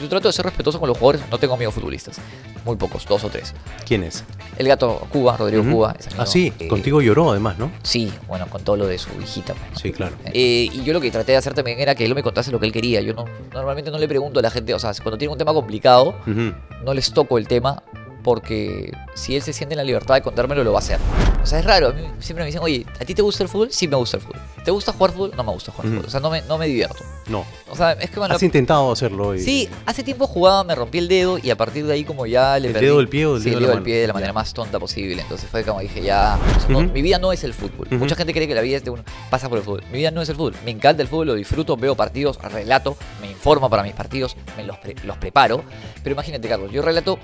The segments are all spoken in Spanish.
Yo trato de ser respetuoso con los jugadores, no tengo amigos futbolistas. Muy pocos, dos o tres. ¿Quién es? El gato Cuba, Rodrigo Cuba. Ah, sí, contigo lloró además, ¿no? Sí, bueno, con todo lo de su hijita. Pues, sí, claro. Eh, y yo lo que traté de hacer también era que él me contase lo que él quería. Yo no, normalmente no le pregunto a la gente, o sea, cuando tiene un tema complicado, no les toco el tema porque si él se siente en la libertad de contármelo, lo va a hacer. O sea, es raro. siempre me dicen, oye, ¿a ti te gusta el fútbol? Sí, me gusta el fútbol. ¿Te gusta jugar fútbol? No me gusta jugar fútbol. O sea, no me, divierto. No. O sea, es que bueno, Has intentado hacerlo hoy. Sí, hace tiempo jugaba, me rompí el dedo y a partir de ahí, como ya le ¿El dedo del pie o el sí, dedo el dedo del pie de la manera más tonta posible. Entonces fue como dije, ya. Mi vida no es el fútbol. Mucha gente cree que la vida es de uno. Pasa por el fútbol. Mi vida no es el fútbol. Me encanta el fútbol, lo disfruto, veo partidos, relato, me informo para mis partidos, me los, los preparo. Pero imagínate, Carlos, yo relato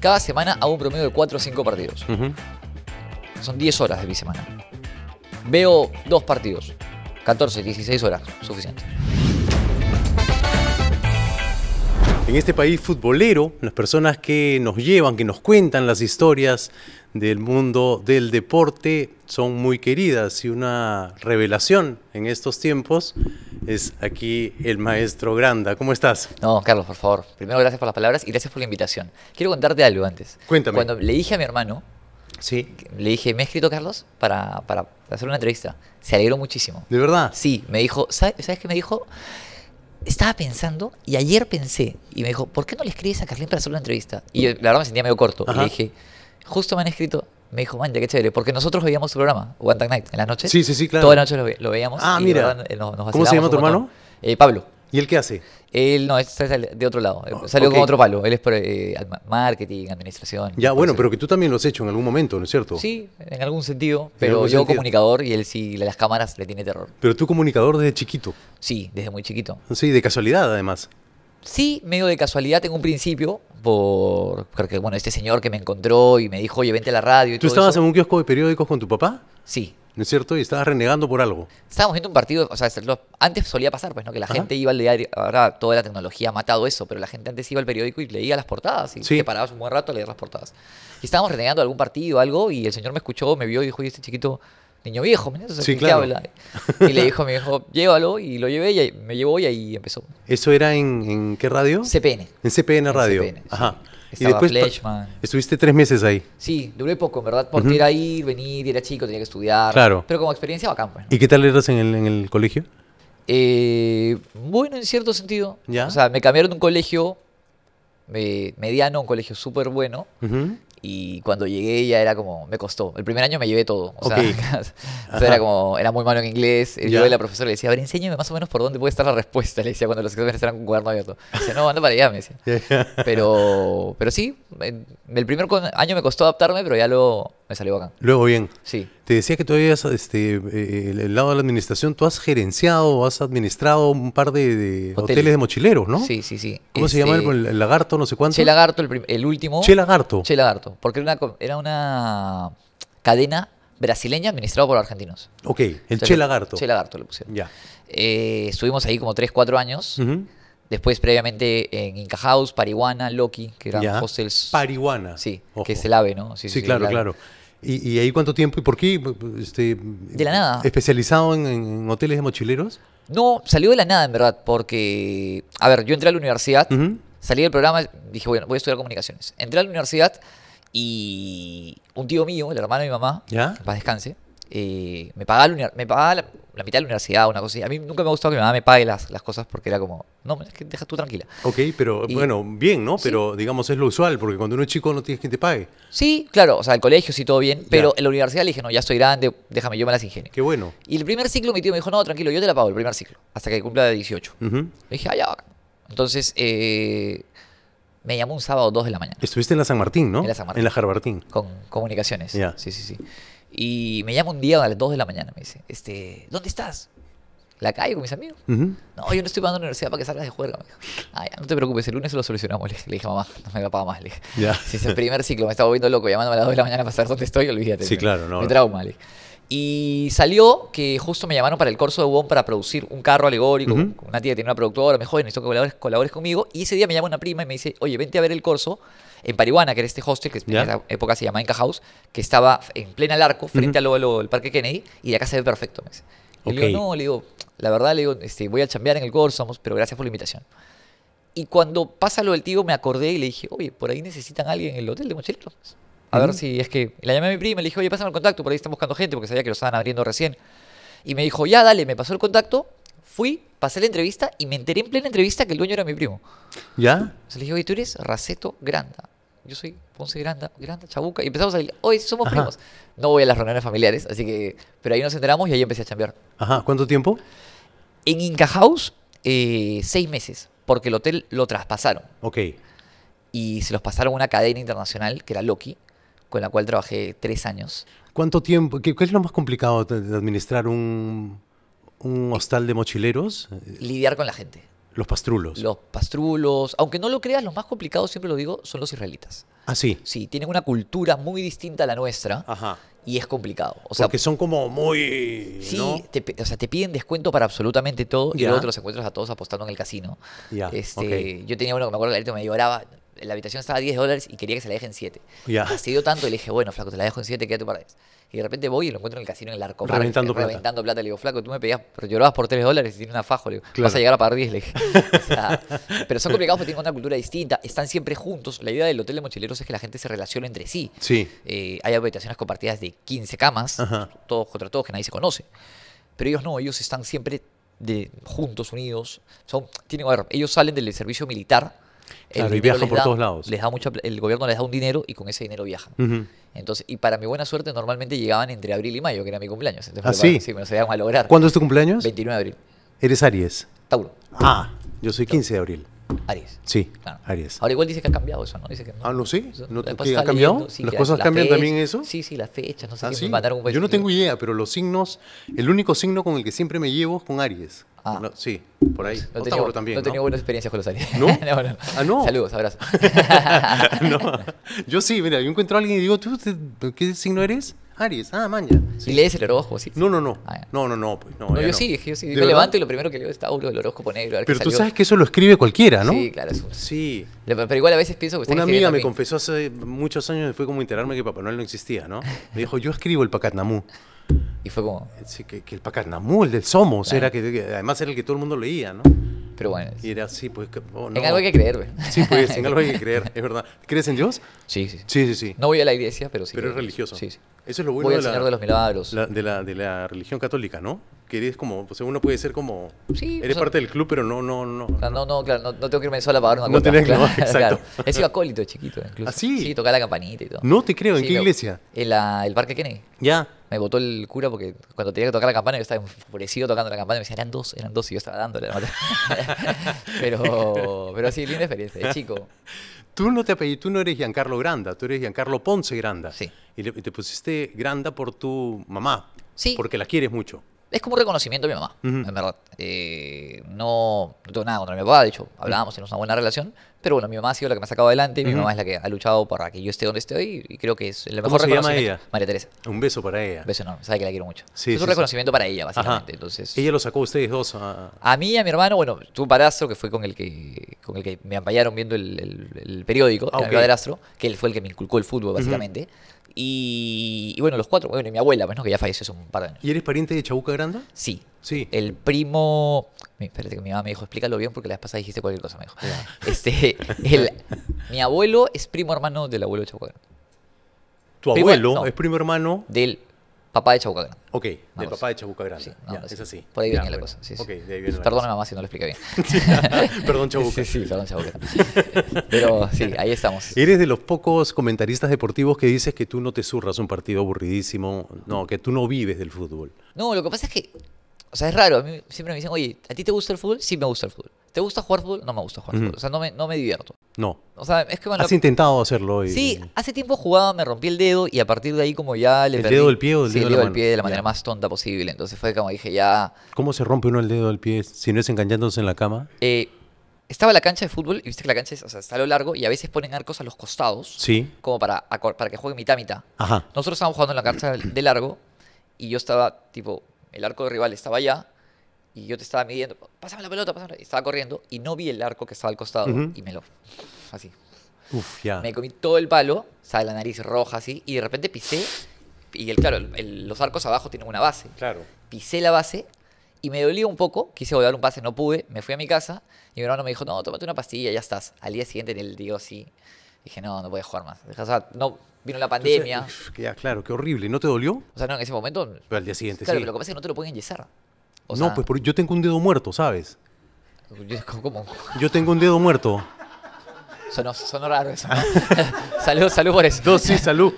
cada semana hago un promedio de 4 o 5 partidos. Son 10 horas de mi semana. Veo dos partidos. 14, 16 horas, suficiente. En este país futbolero, las personas que nos llevan, que nos cuentan las historias del mundo del deporte son muy queridas y una revelación en estos tiempos es aquí el maestro Granda. ¿Cómo estás? No, Carlos, por favor. Primero, gracias por las palabras y gracias por la invitación. Quiero contarte algo antes. Cuéntame. Cuando le dije a mi hermano, sí. le dije, me ha escrito Carlos para, hacer una entrevista. Se alegró muchísimo. ¿De verdad? Sí, me dijo, ¿sabes, qué me dijo? estaba pensando y ayer pensé y me dijo, ¿por qué no le escribes a Carlín para hacer una entrevista? Y la verdad me sentía medio corto. Y le dije, justo me han escrito, me dijo, man, ya qué chévere, porque nosotros veíamos su programa, One Night, en las noches. Sí, sí, sí, claro. Toda la noche lo, veíamos. Ah, mira. Eh, ¿Cómo se llama tu hermano? Eh, Pablo. ¿Y él qué hace? Él no, es, de otro lado. Eh, salió con otro palo. Él es eh, marketing, administración. Ya, bueno, pero que tú también lo has hecho en algún momento, ¿no es cierto? Sí, en algún sentido. Pero yo comunicador y él sí, las cámaras le tiene terror. Pero tú comunicador desde chiquito. Sí, desde muy chiquito. Sí, de casualidad además sí, medio de casualidad en un principio, por porque, bueno, este señor que me encontró y me dijo, oye, vente a la radio. Y ¿Tú estabas en un kiosco de periódicos con tu papá? Sí. ¿No es cierto? Y estabas renegando por algo. Estábamos viendo un partido, o sea, antes solía pasar, pues, ¿no? Que la gente iba al diario, ahora toda la tecnología ha matado eso, pero la gente antes iba al periódico y leía las portadas. Y te parabas un buen rato a leer las portadas. Y estábamos renegando algún partido, algo, y el señor me escuchó, me vio y dijo, oye, este chiquito niño viejo, ¿me entiendes? Sí, claro. Y le dijo a mi hijo, llévalo, y lo llevé, y me llevó y ahí empezó. ¿Eso era en, qué radio? CPN. En CPN Radio. CPN, Ajá. y después estuviste tres meses ahí. Sí, duré poco, verdad, Porque era ir venir, era chico, tenía que estudiar. Claro. Pero como experiencia bacán, pues. ¿Y qué tal eras en el, colegio? Eh, bueno, en cierto sentido. ¿Ya? O sea, me cambiaron de un colegio eh, mediano, un colegio súper bueno, y cuando llegué ya era como, me costó. El primer año me llevé todo. O sea, era como, era muy malo en inglés. Yo a la profesora le decía, a ver, enséñame más o menos por dónde puede estar la respuesta. Le decía cuando los exámenes eran con cuaderno abierto. Dice, no, anda para allá, me decía. Pero, pero sí, el primer año me costó adaptarme, pero ya luego me salió bacán. Luego bien. Sí. Te decía que tú habías, este, eh, el, lado de la administración, tú has gerenciado, has administrado un par de, hoteles. de mochileros, ¿no? Sí, sí, sí. ¿Cómo se llama el, este, lagarto, no sé cuánto? Che Lagarto, el, último. Che Lagarto. Che Lagarto, porque era una, cadena brasileña administrada por argentinos. Ok, el Che Lagarto. Che Lagarto le pusieron. Ya. Eh, estuvimos ahí como 3, 4 años. Después, previamente, en Inca House, Parihuana, Loki, que eran hostels. Parihuana. Sí, que es el ave, ¿no? sí claro, claro. ¿Y, ahí cuánto tiempo y por qué? Este, de la nada. ¿Especializado en, hoteles de mochileros? No, salió de la nada en verdad, porque, a ver, yo entré a la universidad, salí del programa, dije, bueno, voy a estudiar comunicaciones. Entré a la universidad y un tío mío, el hermano de mi mamá, ¿Ya? descanse, eh, me pagaba, la, me pagaba la, mitad de la universidad, una cosa A mí nunca me ha gustado que mi mamá me pague las, las cosas porque era como, no, es que dejas tú tranquila. Ok, pero bueno, bien, ¿no? Pero digamos es lo usual, porque cuando uno es chico no tienes quien te pague. Sí, claro, o sea, el colegio sí todo bien, pero en la universidad le dije, no, ya estoy grande, déjame, yo me las ingenio. Qué bueno. Y el primer ciclo mi tío me dijo, no, tranquilo, yo te la pago el primer ciclo, hasta que cumpla de 18. Le dije, ah, ya. Entonces, eh, me llamó un sábado 2 de la mañana. Estuviste en la San Martín, ¿no? En la San Martín. En la Jarbartín. Con comunicaciones. Ya. Sí, sí, sí. Y me llama un día a las 2 de la mañana, me dice, este, ¿dónde estás? La calle con mis amigos. No, yo no estoy a la universidad para que salgas de juerga. Ah, no te preocupes, el lunes lo solucionamos. Le dije, mamá, no me capaba más. Le dije, si es el primer ciclo, me estaba volviendo loco llamándome a las 2 de la mañana para saber dónde estoy, olvídate. Sí, claro, no. Me trauma, le Y salió que justo me llamaron para el corso de WOM para producir un carro alegórico. Una tía que tiene una productora, me dijo, necesito que colabores, colabores, conmigo. Y ese día me llama una prima y me dice, oye, vente a ver el corso en Parihuana, que era este hostel, que en esa época se llamaba Inca House, que estaba en plena arco, frente al Parque Kennedy, y de acá se ve perfecto. Y le digo, no, le digo, la verdad, le digo, este, voy a chambear en el Gore, somos, pero gracias por la invitación. Y cuando pasa lo del tío, me acordé y le dije, oye, por ahí necesitan a alguien en el hotel de mochileros. A ver si es que. La llamé a mi prima, le dije, oye, pásame el contacto, por ahí están buscando gente, porque sabía que lo estaban abriendo recién. Y me dijo, ya, dale, me pasó el contacto. Fui, pasé la entrevista y me enteré en plena entrevista que el dueño era mi primo. ¿Ya? se le dije, oye, tú eres Raceto Granda. Yo soy Ponce Granda, Granda, Chabuca. Y empezamos a decir, hoy somos primos. No voy a las reuniones familiares, así que. Pero ahí nos enteramos y ahí empecé a chambear. Ajá, ¿cuánto tiempo? En Inca House, eh, seis meses, porque el hotel lo traspasaron. Ok. Y se los pasaron a una cadena internacional que era Loki, con la cual trabajé tres años. ¿Cuánto tiempo? ¿Qué, qué es lo más complicado de administrar un un hostal de mochileros. Eh, Lidiar con la gente. Los pastrulos. Los pastrulos. Aunque no lo creas, los más complicados, siempre lo digo, son los israelitas. Ah, sí. Sí, tienen una cultura muy distinta a la nuestra. Ajá. Y es complicado. O sea, Porque son como muy. Sí, te, o sea, te piden descuento para absolutamente todo. Y luego te los encuentras a todos apostando en el casino. Este, Yo tenía uno que me acuerdo que me lloraba la habitación estaba a 10 dólares y quería que se la dejen 7. Ya. Se dio tanto y le dije, bueno, flaco, te la dejo en 7, quédate para 10. Y de repente voy y lo encuentro en el casino en el arco. Reventando plata. Reventando plata. Le digo, flaco, tú me pedías, pero llorabas por 3 dólares y tiene una fajo. Le digo, vas a llegar a pagar 10. Le dije. pero son complicados porque tienen una cultura distinta. Están siempre juntos. La idea del hotel de mochileros es que la gente se relacione entre sí. Sí. Eh, hay habitaciones compartidas de 15 camas, todos contra todos, que nadie se conoce. Pero ellos no, ellos están siempre juntos, unidos. tienen, a ver, ellos salen del servicio militar Claro, y por todos lados. Les da el gobierno les da un dinero y con ese dinero viajan. Entonces, y para mi buena suerte, normalmente llegaban entre abril y mayo, que era mi cumpleaños. Entonces, ah, sí? a lograr. ¿Cuándo es tu cumpleaños? 29 de abril. ¿Eres Aries? Tauro. Ah, yo soy 15 de abril. Aries. Sí, Aries. Ahora igual dice que ha cambiado eso, ¿no? Dice que Ah, no Sí? ¿No, ¿Ha cambiado? ¿Las cosas cambian también eso? Sí, sí, las fechas, no sé ah, Yo no tengo idea, pero los signos, el único signo con el que siempre me llevo es con Aries. Ah. No, sí, por ahí. No, tengo también, no, ¿no? buenas experiencias con los Aries. ¿No? no ah, no. Saludos, abrazos. yo sí, mira, yo encuentro a alguien y digo, ¿tú qué signo eres? Aries, ah, maña. Y lees el horóscopo, sí. No, no, no. Ah, no, no, no, pues, no, yo sí, yo sí. Me levanto y lo primero que leo es Tauro, el horóscopo negro. pero tú sabes que eso lo escribe cualquiera, ¿no? Sí, claro. Sí. Pero igual a veces pienso que Una amiga me confesó hace muchos años, y fue como enterarme que Papá Noel no existía, ¿no? Me dijo, yo escribo el Pacatnamú. Y fue como... Eh, sí, que, el Pacarnamú, el del Somos, era que, además era el que todo el mundo leía, ¿no? Pero bueno. Y era así, pues... Oh, en algo hay que creer, güey. Sí, pues, en algo hay que creer, es verdad. ¿Crees en Dios? Sí, sí. Sí, sí, No voy a la iglesia, pero sí. Pero es religioso. Sí, sí. Eso es lo bueno voy al de, la, Señor de los Milagros. de, la, de la religión católica, ¿no? Que eres como, pues uno puede ser como, sí, eres parte del club, pero no, no, no. no, no, claro, no, tengo que irme sola a pagar una No tenés claro, exacto. claro. He sido acólito chiquito, incluso. ¿Ah, sí? Sí, tocaba la campanita y todo. No te creo, ¿en qué iglesia? En el Parque Kennedy. Ya. Me botó el cura porque cuando tenía que tocar la campana, yo estaba enfurecido tocando la campana, me decía, eran dos, eran dos, y yo estaba dándole. la pero, pero sí, linda experiencia, de chico. Tú no te tú no eres Giancarlo Granda, tú eres Giancarlo Ponce Granda. Sí. y te pusiste Granda por tu mamá. Sí. Porque la quieres mucho es como un reconocimiento a mi mamá, en verdad. Eh, no, no, tengo nada contra mi papá, de hecho, hablábamos, tenemos una buena relación, pero bueno, mi mamá ha sido la que me ha sacado adelante, mi mamá es la que ha luchado para que yo esté donde estoy y creo que es el mejor ¿Cómo reconocimiento. Se llama ella? María Teresa. Un beso para ella. Un beso no, sabe que la quiero mucho. es un reconocimiento para ella, básicamente. Entonces, ella lo sacó a ustedes dos. A... a mí y a mi hermano, bueno, tuve un padrastro que fue con el que, con el que me ampallaron viendo el, el, el periódico, ah, okay. que él fue el que me inculcó el fútbol, básicamente. Y, y, bueno, los cuatro. Bueno, y mi abuela, pues, ¿no? que ya falleció hace un par de años. ¿Y eres pariente de Chabuca Grande Sí. Sí. El primo. Espérate que mi mamá me dijo, explícalo bien porque la vez pasada dijiste cualquier cosa, me dijo. Este, el, mi abuelo es primo hermano del abuelo de Chabuca Granda. ¿Tu abuelo es primo hermano? Del Papá de Chabuca Grande. Ok, el papá de Chabuca Grande. Sí, es así. Por ahí viene la cosa. Sí, de ahí viene Perdón mamá si no lo expliqué bien. perdón Chabuca. Sí, sí, perdón Chabuca. Pero sí, ahí estamos. Eres de los pocos comentaristas deportivos que dices que tú no te zurras un partido aburridísimo, no, que tú no vives del fútbol. No, lo que pasa es que, o sea, es raro. A mí siempre me dicen, oye, ¿a ti te gusta el fútbol? Sí, me gusta el fútbol. ¿Te gusta jugar fútbol? No me gusta jugar fútbol. O sea, no me, divierto. No. O sea, es que... Has intentado hacerlo. Sí, hace tiempo jugaba, me rompí el dedo y a partir de ahí como ya le ¿El dedo del pie o el dedo, el del pie de la manera más tonta posible. Entonces fue como dije, ya... ¿Cómo se rompe uno el dedo del pie si no es enganchándose en la cama? Eh, estaba la cancha de fútbol y viste que la cancha está a lo largo y a veces ponen arcos a los costados. Sí. Como para, para que juegue mitad mitad. Ajá. Nosotros estábamos jugando en la cancha de largo y yo estaba, tipo, el arco de rival estaba allá y yo te estaba midiendo, pásame la pelota, pásame. Y estaba corriendo y no vi el arco que estaba al costado y me lo. Así. Uf, ya. Me comí todo el palo, o sea, la nariz roja así, y de repente pisé. Y el, claro, los arcos abajo tienen una base. Claro. Pisé la base y me dolía un poco. Quise volar un pase, no pude. Me fui a mi casa y mi hermano me dijo, no, tómate una pastilla, ya estás. Al día siguiente en el sí. así. Dije, no, no a jugar más. O sea, no, vino la pandemia. claro, qué horrible. ¿No te dolió? O sea, no, en ese momento. Pero al día siguiente, claro, sí. pero lo que pasa es que no te lo pueden yesar no, pues yo tengo un dedo muerto, ¿sabes? ¿cómo? yo tengo un dedo muerto. Son raros. raro eso. salud, por eso. No, sí, salud.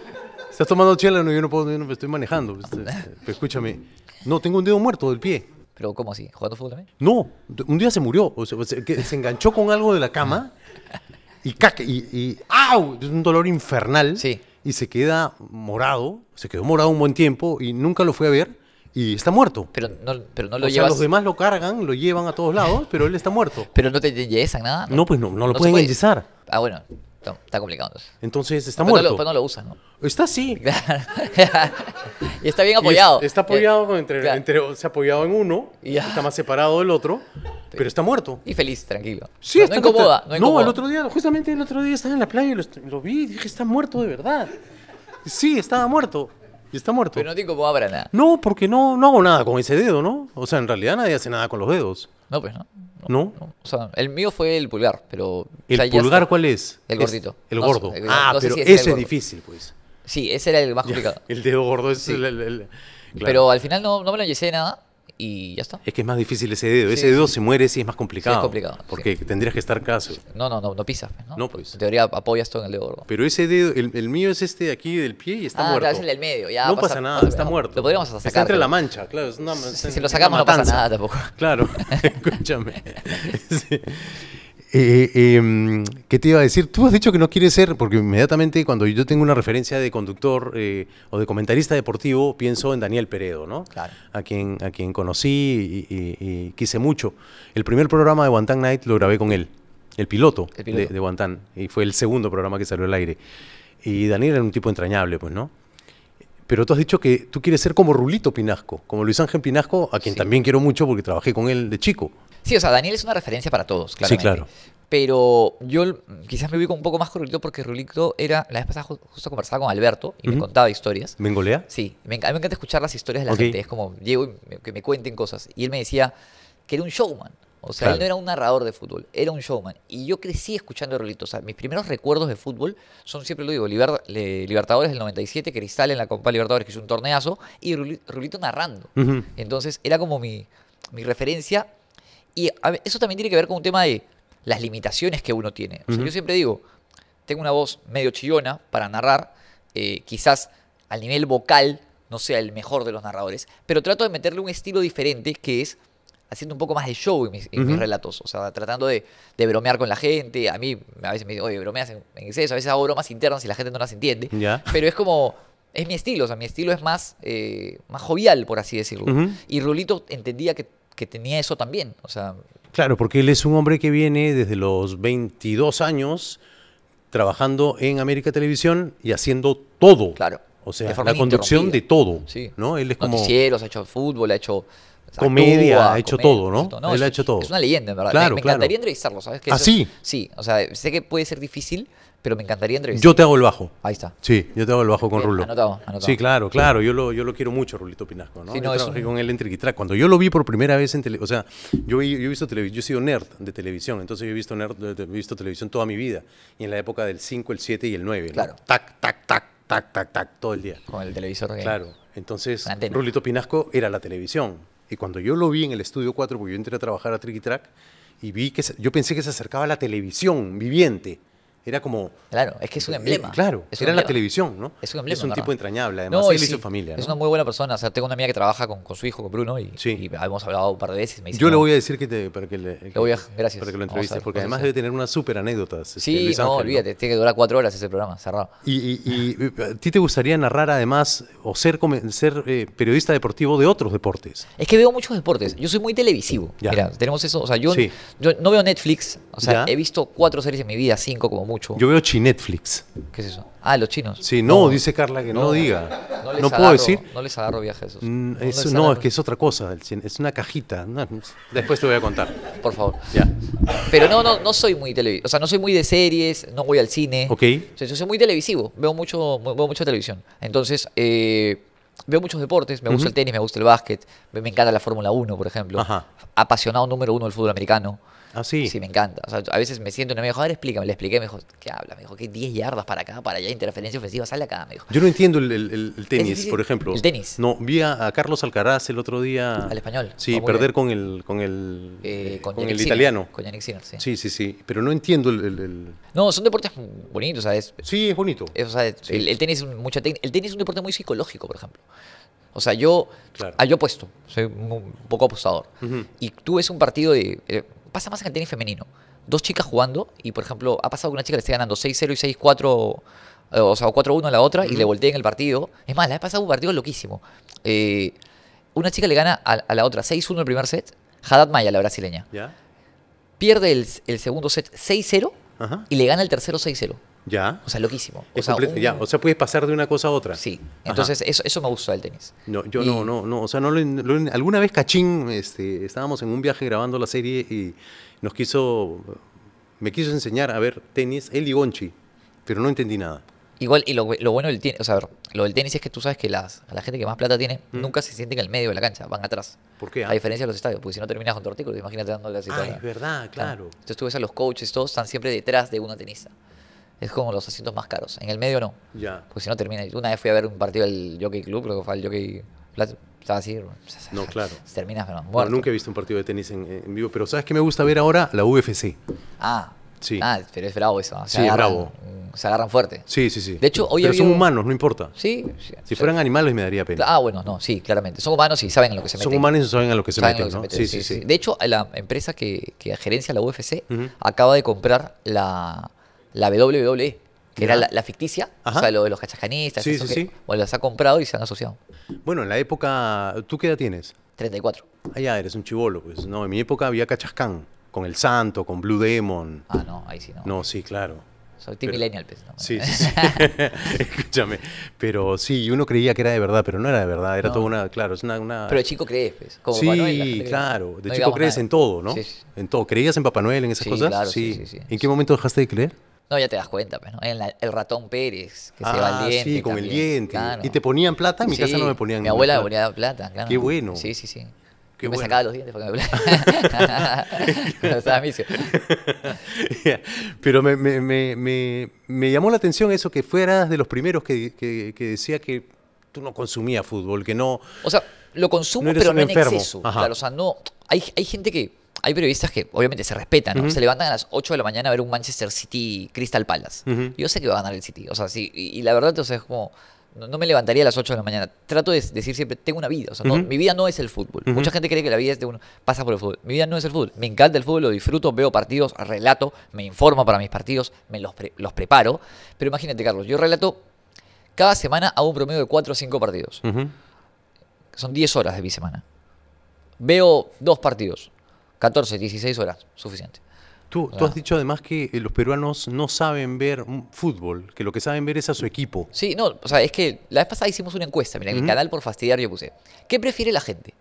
Estás tomando chela, no, yo no puedo, yo no estoy manejando. escúchame. No, tengo un dedo muerto del pie. ¿Pero cómo así? ¿Jugando fútbol también? No, un día se murió. se, enganchó con algo de la cama y ¡cac! y, y ¡au! Es un dolor infernal. Y se queda morado, se quedó morado un buen tiempo y nunca lo fue a ver y está muerto. Pero no, pero no lo o Sea, los demás lo cargan, lo llevan a todos lados, pero él está muerto. Pero no te enyesan nada. No, pues no, no lo pueden puede... Ah, bueno. está complicado entonces. está ah, pues muerto. No pues no lo usan, ¿no? Está así. y está bien apoyado. está apoyado entre, se ha apoyado en uno, y está más separado del otro, pero está muerto. Y feliz, tranquilo. Sí, está no no el otro día, justamente el otro día estaba en la playa y lo vi y dije, está muerto de verdad. Sí, estaba muerto. Y está muerto. Pero no que abra nada. No, porque no, no hago nada con ese dedo, ¿no? O sea, en realidad nadie hace nada con los dedos. No, pues no. No, O sea, el mío fue el pulgar, pero. ¿El pulgar cuál es? El gordito. el gordo. ah, pero ese, es difícil, pues. Sí, ese era el más complicado. el dedo gordo es el, Pero al final no, me lo de nada y ya está. Es que es más difícil ese dedo. ese dedo se muere si es más complicado. es complicado. Porque tendrías que estar caso No, no, no, no pisas. Pues, ¿no? pues. En teoría apoyas todo en el dedo Pero ese dedo, el, mío es este de aquí del pie y está ah, muerto. es el del medio. Ya, no pasa, nada, está muerto. Lo podríamos sacar. Está entre la mancha, claro. si, si lo sacamos no pasa nada tampoco. Claro, escúchame. Eh, eh em, ¿Qué te iba a decir? Tú has dicho que no quieres ser, porque inmediatamente cuando yo tengo una referencia de conductor eh, o de comentarista deportivo, pienso en Daniel Peredo, ¿no? A quien, a quien conocí y, quise mucho. El primer programa de Wantan Night lo grabé con él, el piloto, de, Guantán y fue el segundo programa que salió al aire. Y Daniel era un tipo entrañable, pues, ¿no? pero tú has dicho que tú quieres ser como Rulito Pinasco, como Luis Ángel Pinasco, a quien también quiero mucho porque trabajé con él de chico. Sí, o sea, Daniel es una referencia para todos, claro. Sí, claro. Pero yo quizás me ubico un poco más con Rulito porque Rulito era. La vez pasada justo conversaba con Alberto y me contaba historias. ¿Mengolea? Sí, me, a mí me encanta escuchar las historias de la gente. Es como, llego y que me cuenten cosas. Y él me decía que era un showman. O sea, él no era un narrador de fútbol, era un showman. Y yo crecí escuchando a Rulito. O sea, mis primeros recuerdos de fútbol son, siempre lo digo, Libertadores del 97, Cristal en la Copa Libertadores, que es un torneazo, y Rulito narrando. Entonces, era como mi, mi referencia y eso también tiene que ver con un tema de las limitaciones que uno tiene. Yo siempre digo, tengo una voz medio chillona para narrar, eh, quizás al nivel vocal no sea el mejor de los narradores, pero trato de meterle un estilo diferente que es haciendo un poco más de show en mis, relatos, o sea, tratando de, bromear con la gente. A mí a veces me dicen, oye, bromeas en, exceso, a veces hago bromas internas y la gente no las entiende, pero es como... Es mi estilo, o sea, mi estilo es más, eh, más jovial, por así decirlo. Y Rulito entendía que que tenía eso también. O sea, claro, porque él es un hombre que viene desde los 22 años trabajando en América Televisión y haciendo todo. Claro. O sea, la conducción de todo. Sí. ¿no? Él es como... Noticieros, ha hecho fútbol, ha hecho comedia, ha hecho todo, ¿no? Él ha hecho todo. Es una leyenda, en verdad. Claro, me, encantaría entrevistarlo, ¿sabes? Que ¿Ah, Sí, o sea, sé que puede ser difícil, pero me encantaría entrevistar. Yo te hago el bajo. Ahí está. Sí, yo te hago el bajo con Rulo. Anotado, anotado. Sí, claro, claro. Yo lo, yo lo quiero mucho, Rulito Pinasco, ¿no? Sí, no yo trabajé con él en Cuando yo lo vi por primera vez en o sea, yo, yo he visto televisión, yo he sido nerd de televisión, entonces yo he visto nerd, he visto televisión toda mi vida. Y en la época del 5, el 7 y el 9. ¿no? Claro. Tac, tac, tac, tac, tac, tac, todo el día. Con el televisor. Claro. Entonces, Rulito Pinasco era la televisión. Y cuando yo lo vi en el estudio 4, porque yo entré a trabajar a Triquitrac, y vi que yo pensé que se acercaba la televisión viviente. Era como. Claro, es que es un eh, emblema. claro, era en la televisión, ¿no? Es un emblema. Es un tipo entrañable, además. él y su familia. Es una muy buena persona. O sea, tengo una amiga que trabaja con, su hijo, con Bruno, y, hemos hablado un par de veces. Me Yo le voy a decir que te. le, voy a, gracias. Para que lo entrevistes, porque además debe tener unas súper anécdotas. Sí, no, olvídate, tiene que durar cuatro horas ese programa, cerrado. Y, eh, a ti te gustaría narrar además o ser, ser eh, periodista deportivo de otros deportes. Es que veo muchos deportes. Yo soy muy televisivo. tenemos eso. O sea, yo, no veo Netflix. O sea, he visto cuatro series en mi vida, cinco como mucho. Yo veo Chinetflix. ¿Qué es eso? Ah, los chinos. Sí, no, dice Carla que no, diga. No, puedo decir. No les agarro viajes. Esos. Mm, no, es que es otra cosa. Es una cajita. después te voy a contar. Por favor. Pero no, no, no soy muy televisivo. no soy muy de series, no voy al cine. Ok. yo soy muy televisivo. Veo mucho, veo mucha televisión. Entonces, eh, veo muchos deportes, me gusta el tenis, me gusta el básquet, me, encanta la Fórmula 1, por ejemplo. Ajá. Apasionado número uno del fútbol americano. Ah, sí. Sí, me encanta. O sea, a veces me siento una me dijo, a ver, explícame. Le expliqué, me dijo, ¿qué habla? Me dijo, ¿qué 10 yardas para acá, para allá, interferencia ofensiva, sale acá, me Yo no entiendo el, tenis, por ejemplo. El tenis. No, vi a, Carlos Alcaraz el otro día. Al español. Sí, ah, perder con el, con el, eh, eh, con, el italiano. Con Yannick Sinner, sí. Sí, sí, Pero no entiendo el. No, son deportes bonitos, ¿sabes? Sí, es bonito. o sea, el, tenis mucha El tenis es un deporte muy psicológico, por ejemplo. O sea, yo, claro. Ah, yo apuesto, soy un poco apostador. Y tú ves un partido de, eh, pasa más en el tenis femenino. Dos chicas jugando y, por ejemplo, ha pasado que una chica le esté ganando 6-0 y 6-4, eh, o sea, 4-1 a la otra y le en el partido. Es más, ha pasado un partido loquísimo. Eh, una chica le gana a, la otra 6-1 el primer set, Haddad Maya, la brasileña. Pierde el segundo set 6-0 y le gana el tercero 6-0. Ya. O sea, loquísimo. O sea, puedes pasar de una cosa a otra. Sí. Entonces, eso, eso me gusta del tenis. No, yo no, no, no. O sea, no lo, alguna vez cachín, este, estábamos en un viaje grabando la serie y nos quiso, me quiso enseñar a ver tenis, él y Gonchi, pero no entendí nada. Igual, y lo, bueno del tenis, o sea, lo del tenis es que tú sabes que las, la gente que más plata tiene mm. nunca se siente en el medio de la cancha, van atrás. ¿Por qué? A diferencia de los estadios, porque si no terminas con te imagínate dándole así. Ah, es verdad, ah. claro. Entonces tú ves a los coaches, todos están siempre detrás de una tenista es como los asientos más caros. En el medio no. Ya. Porque si no termina. Una vez fui a ver un partido del Jockey Club, creo que fue el Jockey. Estaba así. No, claro. Terminas, pero muerto. Bueno, nunca he visto un partido de tenis en, vivo, pero ¿sabes qué me gusta ver ahora? La UFC. Ah. Sí. Ah, pero es bravo eso. sí, bravo. Se agarran fuerte. Sí, sí, sí. De hecho, hoy Pero son humanos, no importa. Sí. si fueran animales me daría pena. Ah, bueno, no, sí, claramente. Son humanos y saben a lo que se meten. Son humanos y saben a lo que se, meten, ¿no? Sí, sí, sí, De hecho, la empresa que, que gerencia la UFC acaba de comprar la la WWE, que era la, ficticia, o sea, lo de los cachajanistas, o las ha comprado y se han asociado. Bueno, en la época, ¿tú qué edad tienes? 34. Ah, ya, eres un chivolo, pues. No, en mi época había Cachascán, con El Santo, con Blue Demon. Ah, no, ahí sí no. No, sí, claro. Soy Team Millennial, pues. no. Sí, sí, Escúchame. Pero sí, uno creía que era de verdad, pero no era de verdad. Era todo una, claro, es una... Pero de chico crees, pues. sí, claro. De chico crees en todo, ¿no? En todo. ¿Creías en Papá Noel, en esas Sí, cosas? claro, sí, sí, sí. ¿En qué momento dejaste de creer? No, ya te das cuenta, pues, el ratón Pérez, que se va al ah, diente. Sí, con el diente. ¿Y te ponían plata? En mi casa no me ponían Mi abuela me ponía plata, claro. Qué bueno. Sí, sí, sí. me sacaba los dientes porque me estaba misio. Pero me, me, me, me, llamó la atención eso que fueras de los primeros que, que, decía que tú no consumías fútbol, que no. O sea, lo consumo, pero no en enfermo. exceso. Claro, o sea, no. Hay, hay gente que hay periodistas que obviamente se respetan, ¿no? Se levantan a las 8 de la mañana a ver un Manchester City Crystal Palace. Yo sé que va a ganar el City. O sea, sí, y, la verdad, entonces, es como. No, me levantaría a las 8 de la mañana. Trato de decir siempre, tengo una vida. O sea, Mi vida no es el fútbol. Mucha gente cree que la vida de uno. Pasa por el fútbol. Mi vida no es el fútbol. Me encanta el fútbol, lo disfruto, veo partidos, relato, me informo para mis partidos, me los, preparo. Pero imagínate, Carlos, yo relato cada semana a un promedio de 4 o 5 partidos. Son 10 horas de mi semana. Veo dos partidos. 14, 16 horas, suficiente. Tú, tú, has dicho además que eh, los peruanos no saben ver fútbol, que lo que saben ver es a su equipo. Sí, no, o sea, es que la vez pasada hicimos una encuesta, mira, en el canal por fastidiar yo puse, ¿qué prefiere la gente?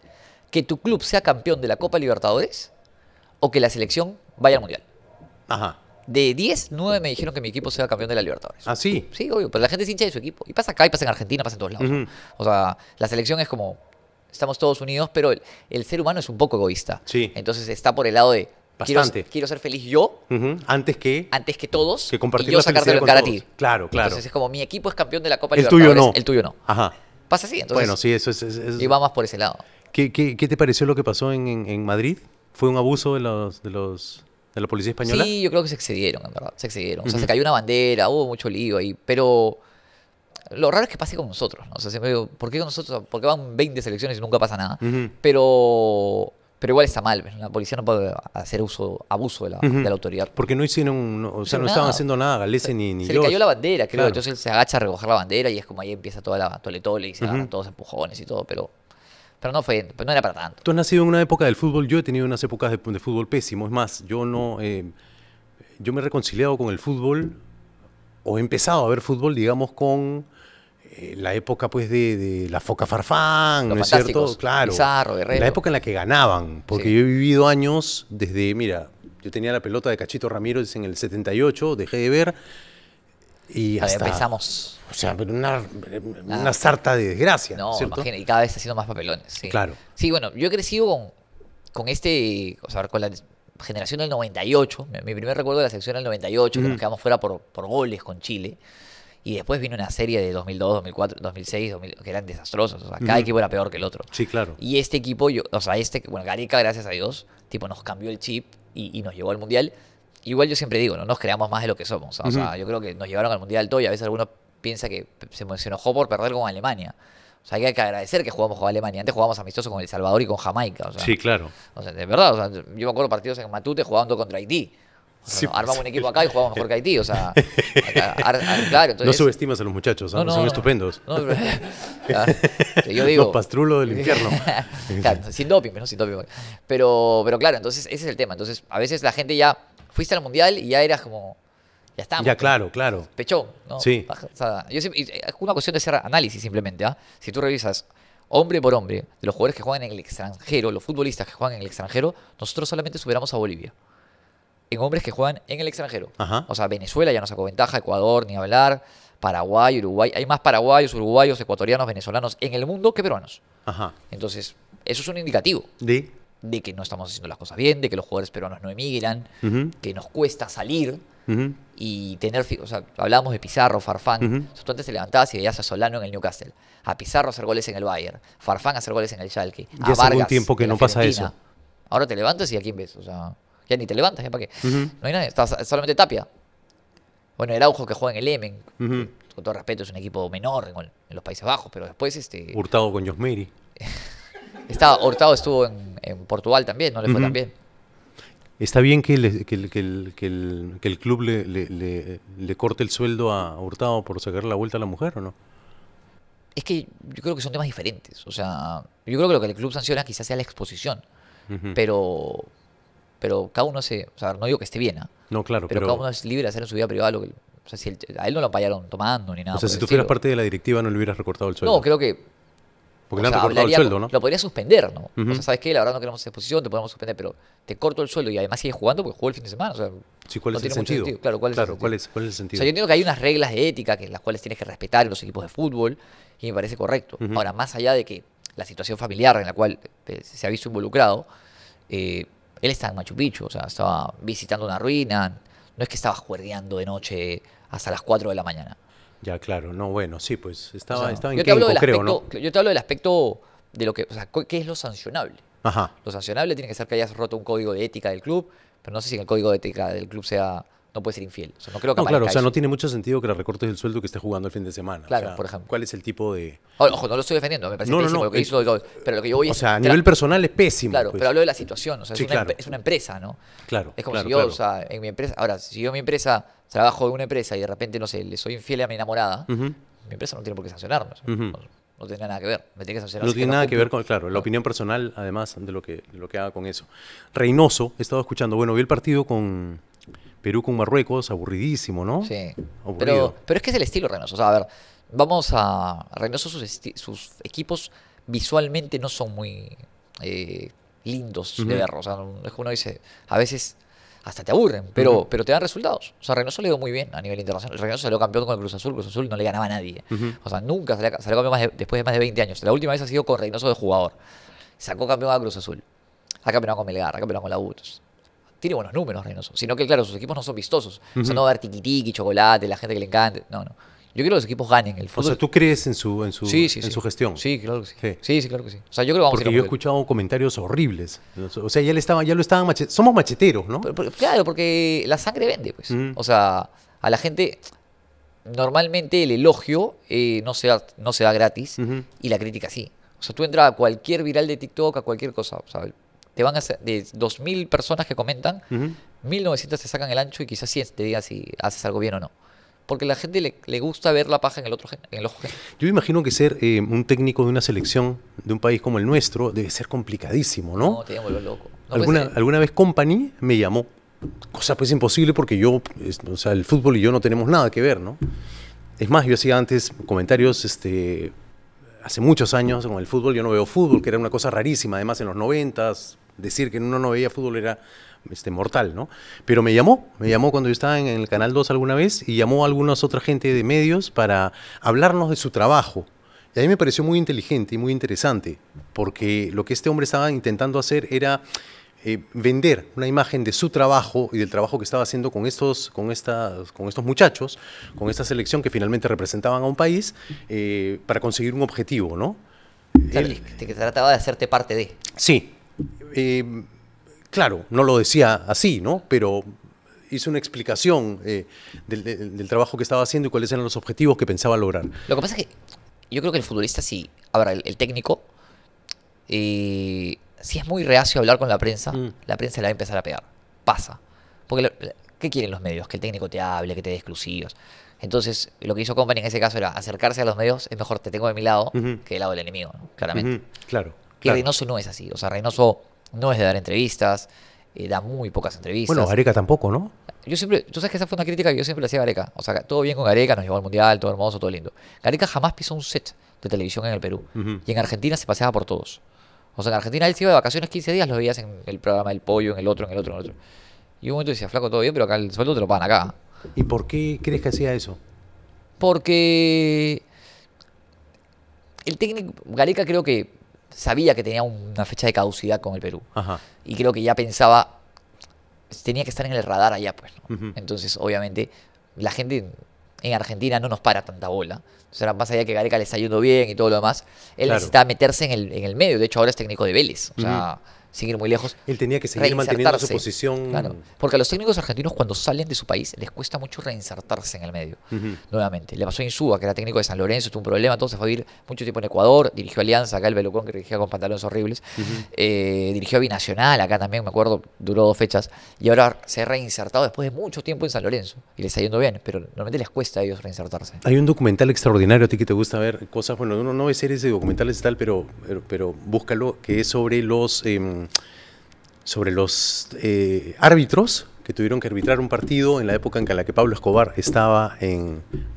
¿Que tu club sea campeón de la Copa Libertadores o que la selección vaya al Mundial? Ajá. De 10, 9 me dijeron que mi equipo sea campeón de la Libertadores. ¿Ah, sí? Sí, obvio, pero la gente es hincha de su equipo. Y pasa acá, y pasa en Argentina, pasa en todos lados. O sea, la selección es como estamos todos unidos, pero el, el ser humano es un poco egoísta. Sí. Entonces está por el lado de Bastante. Quiero, quiero, ser feliz yo. Antes que. Antes que todos. Que compartir y yo sacarte con cara a ti. Claro, claro. Entonces es como mi equipo es campeón de la Copa El tuyo no. El tuyo no. Ajá. Pasa así. Entonces, bueno, sí, eso es. Y va más por ese lado. ¿Qué, ¿Qué, qué, te pareció lo que pasó en, en, Madrid? ¿Fue un abuso de los, de los de la policía española? Sí, yo creo que se excedieron, en verdad. Se excedieron. O sea, se cayó una bandera, hubo mucho lío ahí. Pero lo raro es que pase con nosotros. ¿por qué con nosotros? Porque van 20 selecciones y nunca pasa nada. Pero pero igual está mal, la policía no puede hacer uso, abuso de la, autoridad. Porque no hicieron, o sea, no, estaban haciendo nada, Galese ni, ni Se le cayó la bandera, creo, entonces él se agacha a recoger la bandera y es como ahí empieza toda la toletole y se agarran todos empujones y todo, pero pero pues no era para tanto. Tú has nacido en una época del fútbol, yo he tenido unas épocas de, fútbol pésimo, es más, yo no, eh, yo me he reconciliado con el fútbol o he empezado a ver fútbol, digamos, con eh, la época pues de, la Foca Farfán, ¿no es cierto? Claro. La época en la que ganaban, porque yo he vivido años desde, mira, yo tenía la pelota de Cachito Ramiro en el 78, dejé de ver y hasta... ver, empezamos. O sea, una, una ah. sarta de desgracia. No, imagínate, y cada vez haciendo más papelones. Claro. Sí, bueno, yo he crecido con, con este, o sea, con la generación del 98, mi primer recuerdo de la sección del 98, que nos mm. quedamos fuera por, por goles con Chile. Y después vino una serie de 2002, 2004, 2006, que eran desastrosos. O sea, cada equipo era peor que el otro. Sí, claro. Y este equipo, yo, o sea, este, bueno, Gareca, gracias a Dios, tipo, nos cambió el chip y, nos llevó al mundial. Igual yo siempre digo, no nos creamos más de lo que somos. O sea, yo creo que nos llevaron al mundial todo y a veces alguno piensa que se enojó por perder con Alemania. O sea, hay que agradecer que jugamos con Alemania. Antes jugábamos amistosos con El Salvador y con Jamaica. sí, claro. O de verdad, o sea, yo me acuerdo partidos en Matute jugando contra Haití. armamos pues. un equipo acá y jugamos mejor que Haití. O sea, claro, no subestimas a los muchachos, son estupendos. los del infierno. sin doping, ¿no? Sin doping. Pero, pero claro, entonces ese es el tema. Entonces, a veces la gente ya fuiste al mundial y ya eras como ya estamos. Ya, claro, claro. pecho ¿no? Sí. es una cuestión de hacer análisis simplemente, ¿ah? Si tú revisas hombre por hombre, de los jugadores que juegan en el extranjero, los futbolistas que juegan en el extranjero, nosotros solamente superamos a Bolivia. En hombres que juegan en el extranjero. O sea, Venezuela ya no sacó ventaja, Ecuador, ni hablar, Paraguay, Uruguay. Hay más paraguayos, uruguayos, ecuatorianos, venezolanos en el mundo que peruanos. Ajá. Entonces, eso es un indicativo. ¿Sí? de que no estamos haciendo las cosas bien, de que los jugadores peruanos no emigran, que nos cuesta salir y tener, o sea, hablábamos de Pizarro, Farfán, tú antes te levantabas y veías a Solano en el Newcastle, a Pizarro hacer goles en el Bayern, Farfán hacer goles en el Schalke, ya a hace Vargas, tiempo que no pasa eso. Ahora te levantas y a quién ves, o sea, ya ni te levantas, ¿ya para qué? No hay nadie, estás solamente Tapia. Bueno, el Aujo que juega en el Emen, con todo respeto es un equipo menor en, los Países Bajos, pero después este Hurtado con Josmeri. Estaba, Hurtado estuvo en, Portugal también, no le fue tan bien. ¿Está bien que, el, club le, corte el sueldo a Hurtado por sacar la vuelta a la mujer o no? Es que yo creo que son temas diferentes. O sea, yo creo que lo que el club sanciona quizás sea la exposición. Pero pero cada uno se. O sea, no digo que esté bien. ¿ah? No, claro. Pero, cada uno es libre de hacer en su vida privada lo que. O sea, si a él no lo apayaron tomando ni nada. O sea, si tú fueras parte de la directiva no le hubieras recortado el sueldo. No, creo que porque no le han el sueldo, ¿no? Lo podría suspender, ¿no? O sea, ¿sabes qué? La verdad no queremos exposición, te podemos suspender, pero te corto el sueldo y además sigues jugando porque jugó el fin de semana. sí, ¿cuál es el sentido? Claro, ¿cuál, es el sentido? yo entiendo que hay unas reglas de ética que las cuales tienes que respetar en los equipos de fútbol y me parece correcto. Ahora, más allá de que la situación familiar en la cual eh, se ha visto involucrado, eh, él está en Machu Picchu, o sea, estaba visitando una ruina, no es que estaba juerdeando de noche hasta las 4 de la mañana. Ya, claro, no, bueno, sí, pues estaba, estaba en yo aspecto, Yo te hablo del aspecto de lo que, o sea, qué es lo sancionable. Ajá. Lo sancionable tiene que ser que hayas roto un código de ética del club, pero no sé si el código de ética del club sea no puede ser infiel. no creo que claro, o sea, no tiene mucho sentido que le recortes el sueldo que esté jugando el fin de semana. Claro, por ejemplo. ¿Cuál es el tipo de...? Ojo, no lo estoy defendiendo, me parece no, no, Pero lo que yo voy O sea, a nivel personal es pésimo. Claro, pues. pero hablo de la situación, o sea, es, una, empresa, ¿no? Claro, Es como si yo, o sea, en mi empresa... Ahora, si yo en mi empresa, trabajo en una empresa y de repente, no sé, le soy infiel a mi enamorada, mi empresa no tiene por qué sancionarnos. no, tiene nada que ver, me tiene que sancionar. No tiene nada que, ver con, claro, la opinión personal, además, de lo que, de lo que haga con eso. Reynoso, he estado escuchando, bueno, vi el partido con Perú con Marruecos, aburridísimo, ¿no? Sí. Pero, es que es el estilo Reynoso. O sea, a ver, vamos a. Reynoso, sus, equipos visualmente no son muy eh, lindos de ver. O sea, es como uno dice, a veces hasta te aburren, pero, pero te dan resultados. O sea, Reynoso le dio muy bien a nivel internacional. Reynoso salió campeón con el Cruz Azul, Cruz Azul no le ganaba a nadie. O sea, nunca salió, campeón después de más de 20 años. La última vez ha sido con Reynoso de jugador. Sacó campeón a Cruz Azul. Ha campeonado con Melgar, ha campeonado con la UTS tiene buenos números Reynoso, sino que claro, sus equipos no son vistosos. O sea, no va a haber chocolate, la gente que le encanta. No, no. Yo quiero que los equipos ganen el fútbol. O sea, ¿tú crees en su, en su, sí, sí, gestión? Sí claro, que sí. sí. Sí, claro que sí. O sea, yo creo que vamos a Sí, Porque yo he escuchado comentarios horribles. O sea, ya, ya lo estaban machete Somos macheteros, ¿no? claro, porque la sangre vende, pues. O sea, a la gente... Normalmente el elogio eh, no, se da, no gratis y la crítica sí. O sea, tú entras a cualquier viral de TikTok, a cualquier cosa. O van a de 2.000 personas que comentan, 1.900 te sacan el ancho y quizás sí te diga si haces algo bien o no. Porque la gente le, gusta ver la paja en el otro en el ojo. Yo imagino que ser eh, un técnico de una selección de un país como el nuestro debe ser complicadísimo, ¿no? No, te llamo lo loco. ¿Alguna, alguna vez Company me llamó Cosa pues imposible porque yo, o sea, el fútbol y yo no tenemos nada que ver, ¿no? Es más, yo hacía antes comentarios, este, hace muchos años con el fútbol, yo no veo fútbol, que era una cosa rarísima, además en los noventas, decir que uno no veía fútbol era este, mortal, ¿no? Pero me llamó, me llamó cuando yo estaba en el Canal 2 alguna vez y llamó a algunas otra gente de medios para hablarnos de su trabajo. Y a mí me pareció muy inteligente y muy interesante, porque lo que este hombre estaba intentando hacer era eh, vender una imagen de su trabajo y del trabajo que estaba haciendo con estos, con, estas, con estos muchachos, con esta selección que finalmente representaban a un país, eh, para conseguir un objetivo, ¿no? ¿Te que trataba de hacerte parte de. Sí, eh, claro, no lo decía así, ¿no? Pero hizo una explicación eh, del, trabajo que estaba haciendo y cuáles eran los objetivos que pensaba lograr. Lo que pasa es que yo creo que el futbolista, sí, ahora el, técnico, eh, si es muy reacio a hablar con la prensa, mm. la prensa le va a empezar a pegar. Pasa. Porque, ¿qué quieren los medios? Que el técnico te hable, que te dé exclusivos. Entonces, lo que hizo Company en ese caso era acercarse a los medios, es mejor te tengo de mi lado que del lado del enemigo, claramente. Claro. Que Reynoso no es así. O sea, Reynoso no es de dar entrevistas, eh, da muy pocas entrevistas. Bueno, Gareca tampoco, ¿no? Yo siempre, tú sabes que esa fue una crítica que yo siempre le hacía a Gareca. O sea, todo bien con Gareca, nos llevó al mundial, todo hermoso, todo lindo. Gareca jamás pisó un set de televisión en el Perú. Y en Argentina se paseaba por todos. O sea, en Argentina él se iba de vacaciones 15 días, lo veías en el programa del pollo, en el otro, en el otro, en el otro. Y un momento decía, flaco, todo bien, pero acá el sueldo te lo pagan acá. ¿Y por qué crees que hacía eso? Porque el técnico, Gareca creo que sabía que tenía una fecha de caducidad con el Perú. Y creo que ya pensaba, tenía que estar en el radar allá, pues. Entonces, obviamente, la gente en Argentina no nos para tanta bola. O sea, más allá que Gareca les ayudó bien y todo lo demás. Él necesitaba meterse en el, en el medio. De hecho, ahora es técnico de Vélez. O sea sin muy lejos. Él tenía que seguir manteniendo su posición. Claro, porque a los técnicos argentinos cuando salen de su país les cuesta mucho reinsertarse en el medio. Nuevamente, le pasó a Insúa, que era técnico de San Lorenzo, es un problema, entonces fue a vivir mucho tiempo en Ecuador, dirigió Alianza, acá el Belucón que dirigía con pantalones horribles, eh, dirigió Binacional, acá también me acuerdo, duró dos fechas, y ahora se ha reinsertado después de mucho tiempo en San Lorenzo, y les está yendo bien, pero normalmente les cuesta a ellos reinsertarse. Hay un documental extraordinario a ti que te gusta ver cosas, bueno, uno no es series de documentales y tal, pero, pero, búscalo, que es sobre los... Em, sobre los eh, árbitros que tuvieron que arbitrar un partido en la época en que la que Pablo Escobar estaba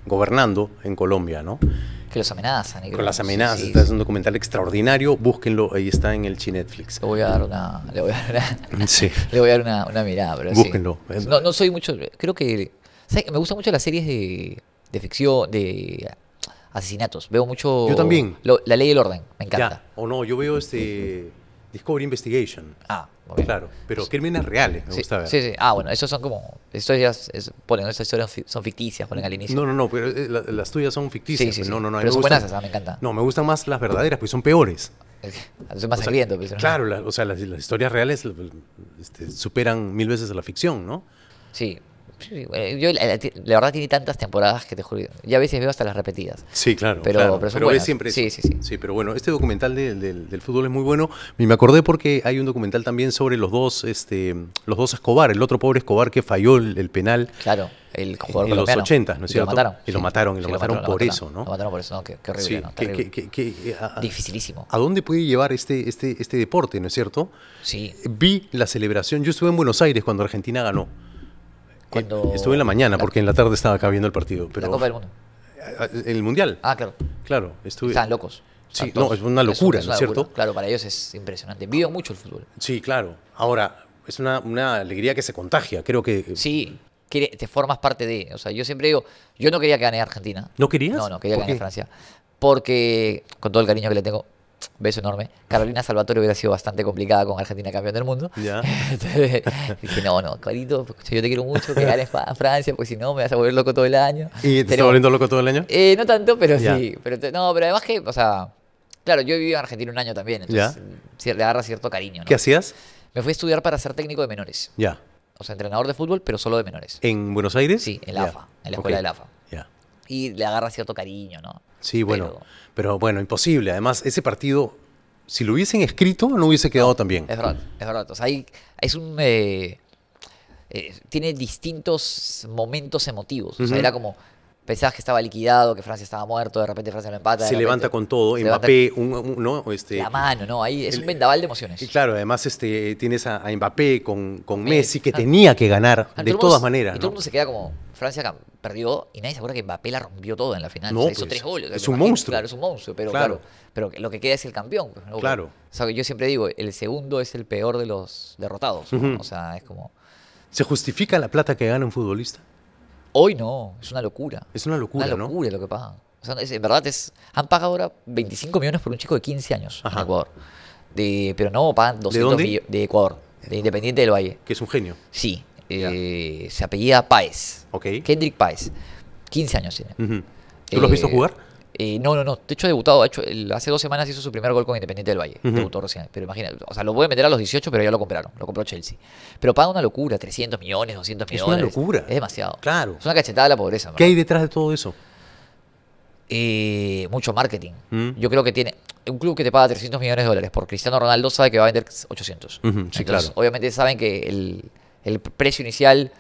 gobernando en Colombia, ¿no? Que los amenazan. Con las amenazas. es un documental extraordinario. Búsquenlo. Ahí está en el Chinetflix. Le voy a dar una, le voy a dar le voy a dar una, mirada. Búsquenlo. No, soy mucho... Creo que... Me gustan mucho las series de, ficción, de asesinatos. Veo mucho... Yo también. la ley y el orden. Me encanta. O no, yo veo este... Discovery Investigation. Ah, ok. claro. Pero crímenes reales, me gusta ver. Sí, sí. Ah, bueno, esos son como. Historias, ponen, esas historias son ficticias, ponen al inicio. No, no, no, pero eh, las tuyas son ficticias. Sí, sí, pues, no, no, no. Pero son buenas, esas, me encanta. No, me gustan más las verdaderas, pues son peores. Son más o pues, Claro, o sea, las, historias reales pues, este, superan mil veces a la ficción, ¿no? Sí, eh, yo, eh, la, verdad tiene tantas temporadas que te juro, ya a veces veo hasta las repetidas. Sí, claro. Pero, siempre sí, sí, pero bueno, este documental del fútbol es muy bueno. Y me acordé porque hay un documental también sobre los dos, este, los dos Escobar, el otro pobre Escobar que falló el, penal. Claro, el jugador En, los 80, ¿no es cierto? Y lo mataron. Y lo mataron, por eso, ¿no? Lo mataron por eso, Qué, Dificilísimo. ¿A dónde puede llevar este, este, este deporte, ¿no es cierto? Sí. Vi la celebración, yo estuve en Buenos Aires cuando Argentina ganó. Eh, estuve en la mañana, porque en la tarde estaba acá viendo el partido. Pero... La Copa del Mundo. Eh, el Mundial. Ah, claro. Claro, Están locos. Sí, no, es una locura, ¿no es cierto? Claro, para ellos es impresionante. Vivo mucho el fútbol. Sí, claro. Ahora, es una, alegría que se contagia, creo que... Eh, sí, te formas parte de... O sea, yo siempre digo, yo no quería que gane Argentina. ¿No querías? No, no, quería que Francia. Porque, con todo el cariño que le tengo, beso enorme. Carolina Salvatore hubiera sido bastante complicada con Argentina campeón del mundo. Ya. dije, no, no, carito, yo te quiero mucho, que ganes a Francia, porque si no me vas a volver loco todo el año. ¿Y te estás volviendo loco todo el año? Eh, no tanto, pero sí. Pero no, pero además que, o sea, claro, yo he vivido en Argentina un año también, entonces le agarra cierto cariño. ¿no? ¿Qué hacías? Me fui a estudiar para ser técnico de menores. Ya. O sea, entrenador de fútbol, pero solo de menores. ¿En Buenos Aires? Sí, en la AFA, en la escuela de la AFA. Ya. Y le agarra cierto cariño, ¿no? Sí, bueno. Pero bueno, imposible. Además, ese partido, si lo hubiesen escrito, no hubiese quedado tan bien. Es verdad, es verdad. O sea, hay, es un... Eh, eh, tiene distintos momentos emotivos. O sea, era como pensabas que estaba liquidado, que Francia estaba muerto, de repente Francia lo empata. Se levanta con todo, Mbappé, ¿no? Este, la mano, ¿no? Ahí es un vendaval de emociones. Y claro, además este, tienes a, Mbappé con, con Messi, que ah. tenía que ganar, ah, de todas maneras. Y el se queda como, Francia perdió y nadie se acuerda que Mbappé la rompió todo en la final. No, pues, tres goles. Es un monstruo. Claro, es un monstruo, pero claro. pero lo que queda es el campeón. Pues, claro. O yo siempre digo, el segundo es el peor de los derrotados. O sea, es como... ¿Se justifica la plata que gana un futbolista? Hoy no, es una locura. Es una locura, ¿no? Una locura lo que pagan. en verdad, es, han pagado ahora 25 millones por un chico de 15 años en Ecuador. De, pero no pagan 200 millones de Ecuador, de Independiente del Valle. Que es un genio. Sí, eh, se apellida Paez, Kendrick Paez, 15 años tiene. ¿Tú lo has visto eh, jugar? Eh, no, no, no. De hecho, ha debutado. hace dos semanas hizo su primer gol con Independiente del Valle. Debutó recién. Pero imagínate, o sea, lo puede meter a los 18, pero ya lo compraron. Lo compró Chelsea. Pero paga una locura: 300 millones, 200 millones. Es una locura. Es demasiado. Claro. Es una cachetada de la pobreza. ¿Qué hay detrás de todo eso? Eh, mucho marketing. Mm. Yo creo que tiene. Un club que te paga 300 millones de dólares por Cristiano Ronaldo sabe que va a vender 800. sí, claro. Obviamente saben que el, precio inicial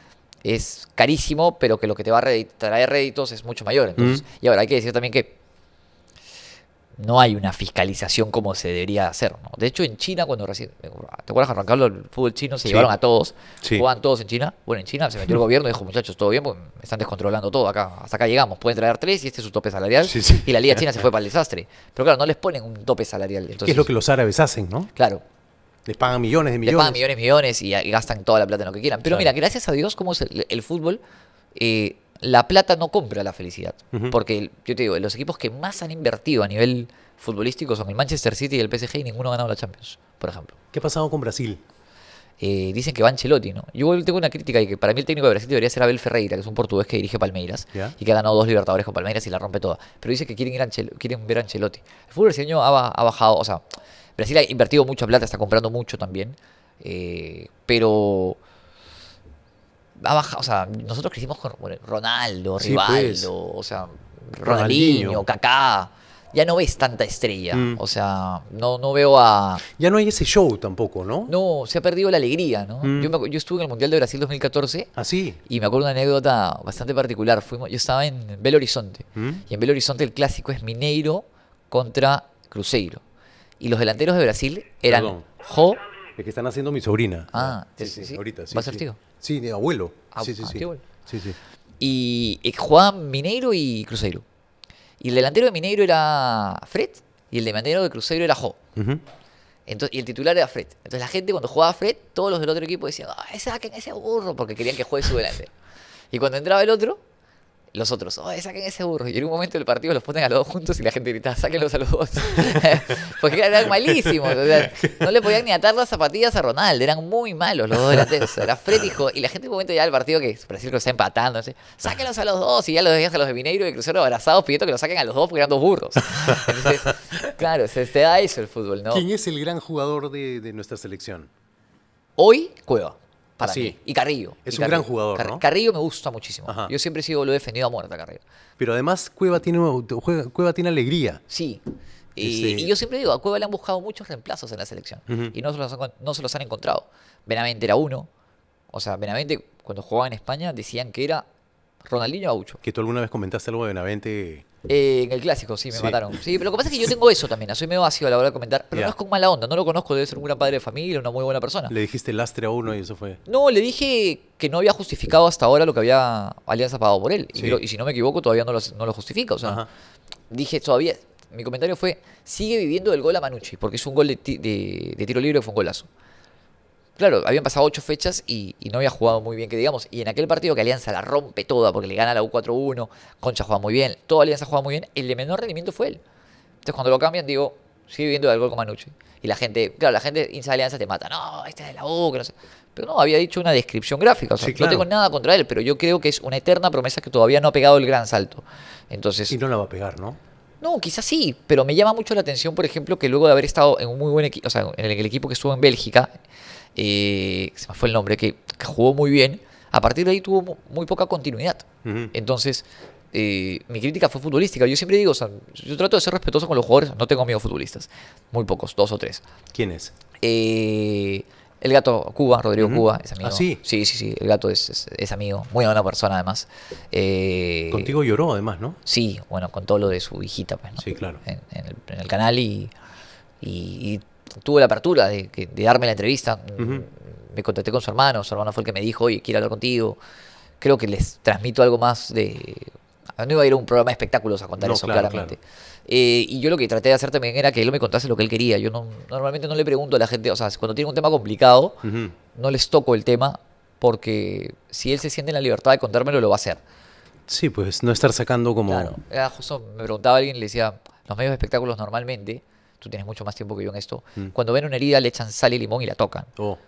es carísimo, pero que lo que te va a traer réditos es mucho mayor. Y ahora hay que decir también que no hay una fiscalización como se debería hacer. ¿no? De hecho, en China, cuando recién. ¿Te acuerdas, Juan El fútbol chino se llevaron a todos. Jugaban todos en China. Bueno, en China se metió el gobierno y dijo, muchachos, todo bien, porque están descontrolando todo acá. Hasta acá llegamos. Pueden traer tres y este es su tope salarial. y la Liga China se fue para el desastre. Pero claro, no les ponen un tope salarial. Entonces, es lo que los árabes hacen, ¿no? Claro. Les pagan millones de millones. Les pagan millones y millones y, gastan toda la plata en lo que quieran. Pero mira, gracias a Dios, como es el, fútbol. Eh, la plata no compra la felicidad. Porque yo te digo, los equipos que más han invertido a nivel futbolístico son el Manchester City y el PSG y ninguno ha ganado la Champions, por ejemplo. ¿Qué ha pasado con Brasil? Eh, dicen que va Ancelotti, ¿no? Yo tengo una crítica y que para mí el técnico de Brasil debería ser Abel Ferreira, que es un portugués que dirige Palmeiras y que ha ganado dos Libertadores con Palmeiras y la rompe toda. Pero dice que quieren, ver a Ancelotti. El fútbol brasileño ha, ha, bajado, o sea, Brasil ha invertido mucha plata, está comprando mucho también, eh, pero o sea, nosotros crecimos con Ronaldo, Rivaldo, pues. o sea, Ronaldinho, Kaká. Ya no ves tanta estrella, mm. o sea, no, no veo a... Ya no hay ese show tampoco, ¿no? No, se ha perdido la alegría, ¿no? Mm. Yo, estuve en el Mundial de Brasil 2014. ¿Ah, Y me acuerdo una anécdota bastante particular. Fuimos, yo estaba en Belo Horizonte, mm. y en Belo Horizonte el clásico es Mineiro contra Cruzeiro. Y los delanteros de Brasil eran Jo... Es que están haciendo mi sobrina. Ah, sí, sí, sí. Ahorita, sí. Sí, de abuelo. Ah, sí, ah, sí, sí. Y, eh, jugaban Mineiro y Cruzeiro. Y el delantero de Mineiro era Fred y el delantero de Cruzeiro era Jo. Entonces, y el titular era Fred. Entonces la gente cuando jugaba Fred, todos los del otro equipo decían, ¡Ah, ah es ese burro, porque querían que juegue su delantero. y cuando entraba el otro, los otros, oye, saquen ese burro. Y en un momento del partido los ponen a los dos juntos y la gente grita, sáquenlos a los dos. Porque eran malísimos. no le podían ni atar las zapatillas a Ronald. Eran muy malos los dos de la era Fred Y la gente en un momento ya del partido que Brasil que está empatando, saquenlos sáquenlos a los dos. Y ya los dejas a los de Mineiro y Crucero abrazados pidiendo que los saquen a los dos porque eran dos burros. Entonces, claro, se te da eso el fútbol, ¿no? ¿Quién es el gran jugador de nuestra selección? Hoy, Cueva. Y Carrillo. Es un gran jugador. ¿no? Carrillo me gusta muchísimo. Yo siempre sigo, lo he defendido a muerte a Carrillo. Pero además Cueva tiene, Cueva tiene alegría. Sí. Este y, yo siempre digo, a Cueva le han buscado muchos reemplazos en la selección y no se, los han, no se los han encontrado. Benavente era uno. O sea, Benavente cuando jugaba en España decían que era Ronaldinho Aucho. Que tú alguna vez comentaste algo de Benavente. Eh, en el clásico, sí, me mataron. Sí, pero lo que pasa es que yo tengo eso también, soy medio vacío a la hora de comentar, pero no es con mala onda, no lo conozco, debe ser un gran padre de familia, una muy buena persona. Le dijiste lastre a uno y eso fue. No, le dije que no había justificado hasta ahora lo que había Alianza pagado por él. Y, si no me equivoco, todavía no lo, no lo justifica. O sea, dije todavía, mi comentario fue, sigue viviendo el gol a Manucci, porque es un gol de, de, tiro libre fue un golazo. Claro, habían pasado ocho fechas y, no había jugado muy bien, que digamos. Y en aquel partido que Alianza la rompe toda, porque le gana la U4-1, Concha juega muy bien, toda Alianza juega muy bien, el de menor rendimiento fue él. Entonces cuando lo cambian, digo, sigue viendo de gol con Manucci. Y la gente, claro, la gente hincha Alianza te mata. No, este es de la U, que no sé. Pero no, había dicho una descripción gráfica. O no tengo nada contra él, pero yo creo que es una eterna promesa que todavía no ha pegado el gran salto. Entonces, y no la va a pegar, ¿no? No, quizás sí, pero me llama mucho la atención, por ejemplo, que luego de haber estado en un muy buen equipo, o sea, en el, el equipo que estuvo en Bélgica, eh, se me fue el nombre, que, jugó muy bien, a partir de ahí tuvo muy poca continuidad. Entonces, eh, mi crítica fue futbolística. Yo siempre digo, yo trato de ser respetuoso con los jugadores, no tengo amigos futbolistas, muy pocos, dos o tres. ¿Quiénes? es? Eh, el gato Cuba, Rodrigo Cuba, es amigo. ¿Ah, sí? Sí, sí, sí, el gato es, amigo, muy buena persona además. Eh, Contigo lloró además, ¿no? Sí, bueno, con todo lo de su hijita, pues, Sí, claro. En, el, canal y, y Tuve la apertura de, darme la entrevista. Me contacté con su hermano, su hermano fue el que me dijo, oye, quiero hablar contigo. Creo que les transmito algo más de... No iba a ir a un programa de espectáculos a contar eso, claramente. Eh, y yo lo que traté de hacer también era que él me contase lo que él quería. Yo no, normalmente no le pregunto a la gente, o sea, cuando tiene un tema complicado, no les toco el tema, porque si él se siente en la libertad de contármelo, lo va a hacer. Sí, pues no estar sacando como... me preguntaba alguien, le decía, los medios de espectáculos normalmente tú tienes mucho más tiempo que yo en esto, mm. cuando ven una herida le echan sal y limón y la tocan. Oh.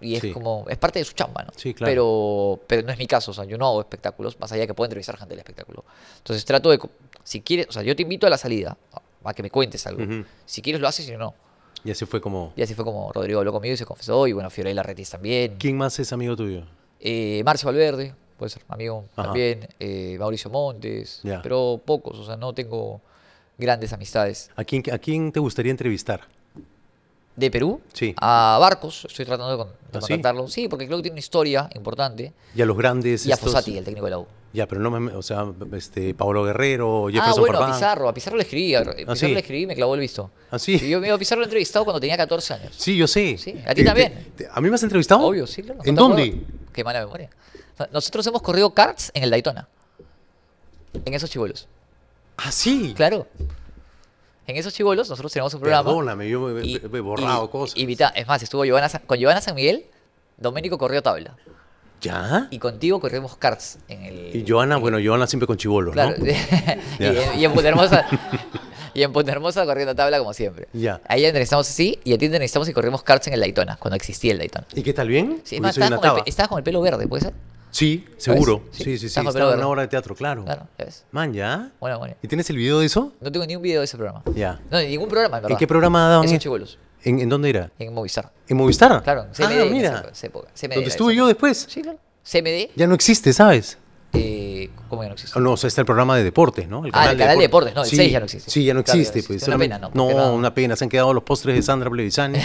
y es como, es parte de su chamba, ¿no? Sí, claro. Pero, pero no es mi caso, o sea, yo no hago espectáculos, más allá que puedo entrevistar gente del espectáculo. Entonces trato de, si quieres, o sea, yo te invito a la salida, a que me cuentes algo. Si quieres lo haces, si no. Y así fue como... Y así fue como Rodrigo habló conmigo y se confesó, y bueno, Fiorella Retis también. ¿Quién más es amigo tuyo? Eh, Marcio Valverde, puede ser amigo también, eh, Mauricio Montes, pero pocos, o sea, no tengo grandes amistades. ¿A quién, te gustaría entrevistar? ¿De Perú? Sí. A Barcos, estoy tratando de, ¿Ah, contratarlo. Sí? porque creo que tiene una historia importante. Y a los grandes. Y a estos... el técnico de la U. Ya, pero no me. O sea, este, Pablo Guerrero, ah, Jefferson Ah, bueno, a Pizarro. A Pizarro le escribí. A ah, Pizarro le escribí y me clavó el visto. ¿Ah, yo me a Pizarro lo he entrevistado cuando tenía 14 años. Sí, yo sé. Sí, a ti también. ¿A mí me has entrevistado? Obvio, sí, claro. ¿En dónde? Qué mala memoria. Nosotros hemos corrido carts en el Daytona. En esos chivolos. Ah, sí. Claro. En esos chivolos nosotros tenemos un programa. Perdóname, yo me he borrado cosas. Y, es más, estuvo con Joana San Miguel, Doménico corrió tabla. ¿Ya? Y contigo corrimos karts en el. Y Joana, bueno, Joana siempre con chivolos, ¿no? y, en Punta Hermosa. y en Punta Hermosa corriendo tabla como siempre. Ya. Ahí entrevistamos así y a ti necesitamos y corrimos carts en el Daytona, cuando existía el Daytona. ¿Y qué tal bien? Sí, con el, estabas, con el, pelo verde, ¿puede ser? Sí, seguro. Sí, sí, sí. sí. Estaba en una obra de teatro, claro. Claro, ya ves. Man, ¿ya? Bueno, bueno. ¿Y tienes el video de eso? No tengo ni un video de ese programa. Ya. No, ningún programa, en verdad. ¿En qué programa ha En chivolos. ¿En, ¿En, dónde era? En Movistar. ¿En Movistar? Claro. CMD, ah, mira. ¿Dónde estuve yo después? Sí, claro. CMD. Ya no existe, ¿sabes? Eh, ¿Cómo ya no existe? No, o sea, está el programa de deportes, ¿no? ah, el canal de deportes, no, el sí, 6 ya no existe. Sí, ya no pues, existe. una pena, ¿no? No, una pena, se han quedado los postres de Sandra Plevizani.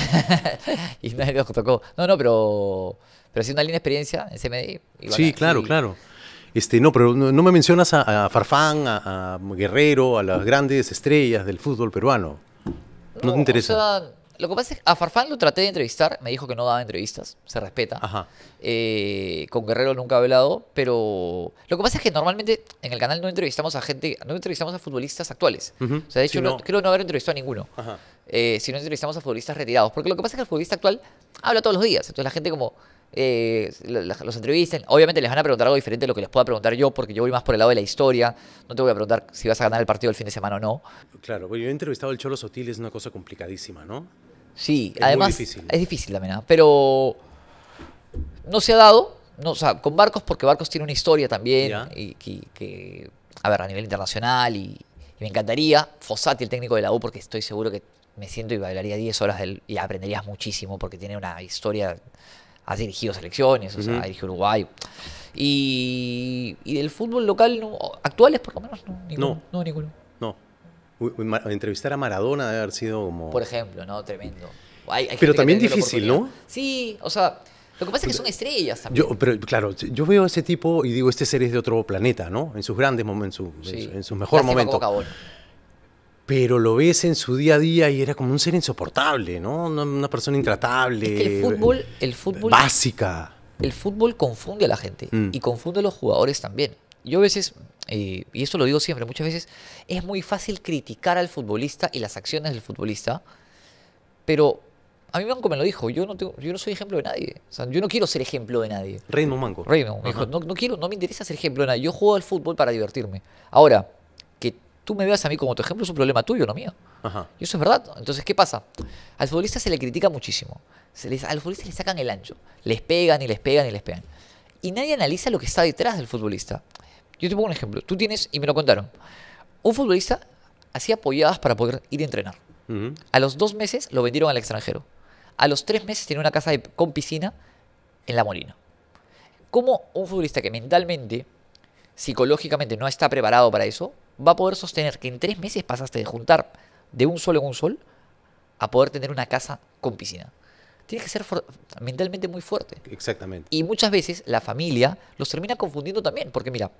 y nadie nos tocó. No, no, pero pero ha sido una linda experiencia en CMD. sí, claro, claro. Este, no, pero no, me mencionas a, Farfán, a, Guerrero, a las grandes estrellas del fútbol peruano. No, te interesa. lo que pasa es que a Farfán lo traté de entrevistar, me dijo que no daba entrevistas, se respeta. Eh, con Guerrero nunca he hablado, pero lo que pasa es que normalmente en el canal no entrevistamos a gente, no entrevistamos a futbolistas actuales. O sea, de hecho, no... creo no haber entrevistado a ninguno. Eh, si no entrevistamos a futbolistas retirados. Porque lo que pasa es que el futbolista actual habla todos los días, entonces la gente como eh, los entrevisten. Obviamente les van a preguntar algo diferente de lo que les pueda preguntar yo, porque yo voy más por el lado de la historia. No te voy a preguntar si vas a ganar el partido el fin de semana o no. Claro, pues yo he entrevistado el Cholo Sotil, es una cosa complicadísima, ¿no? Sí, es además muy difícil. es difícil también, ¿ah? pero no se ha dado. No, o sea, con Barcos, porque Barcos tiene una historia también, y, que, a ver, a nivel internacional, y, me encantaría fosati el técnico de la U, porque estoy seguro que me siento y bailaría 10 horas y aprenderías muchísimo porque tiene una historia has dirigido selecciones, o sea, Uruguay. Y, del fútbol local, no, actuales por lo menos, no. no. ninguno. No. entrevistar a Maradona debe haber sido como... Por ejemplo, ¿no? Tremendo. pero también difícil, ¿no? Sí, o sea, lo que pasa es que pues, son estrellas también. Yo, pero claro, yo veo a ese tipo y digo, este ser es de otro planeta, ¿no? En sus grandes momentos, en, su, mejores en, su, en sus pero lo ves en su día a día y era como un ser insoportable, ¿no? Una, persona intratable. el fútbol, el fútbol. Básica. El fútbol confunde a la gente mm. y confunde a los jugadores también. Yo a veces, eh, y esto lo digo siempre, muchas veces es muy fácil criticar al futbolista y las acciones del futbolista, pero a mí Manco me lo dijo, yo no, yo no soy ejemplo de nadie. O sea, yo no quiero ser ejemplo de nadie. Raymond Manco. Raymond no, no, quiero, no me interesa ser ejemplo de nadie. Yo juego al fútbol para divertirme. Ahora, tú me veas a mí como tu ejemplo es un problema tuyo, no mío. Y eso es verdad. Entonces, ¿qué pasa? Al futbolista se le critica muchísimo. Se les, al futbolista le sacan el ancho. Les pegan y les pegan y les pegan. Y nadie analiza lo que está detrás del futbolista. Yo te pongo un ejemplo. Tú tienes, y me lo contaron, un futbolista hacía apoyadas para poder ir a entrenar. A los dos meses lo vendieron al extranjero. A los tres meses tiene una casa con piscina en La Molina. ¿Cómo un futbolista que mentalmente, psicológicamente no está preparado para eso, va a poder sostener que en tres meses pasaste de juntar de un sol en un sol a poder tener una casa con piscina. Tienes que ser mentalmente muy fuerte. Exactamente. Y muchas veces la familia los termina confundiendo también, porque mira,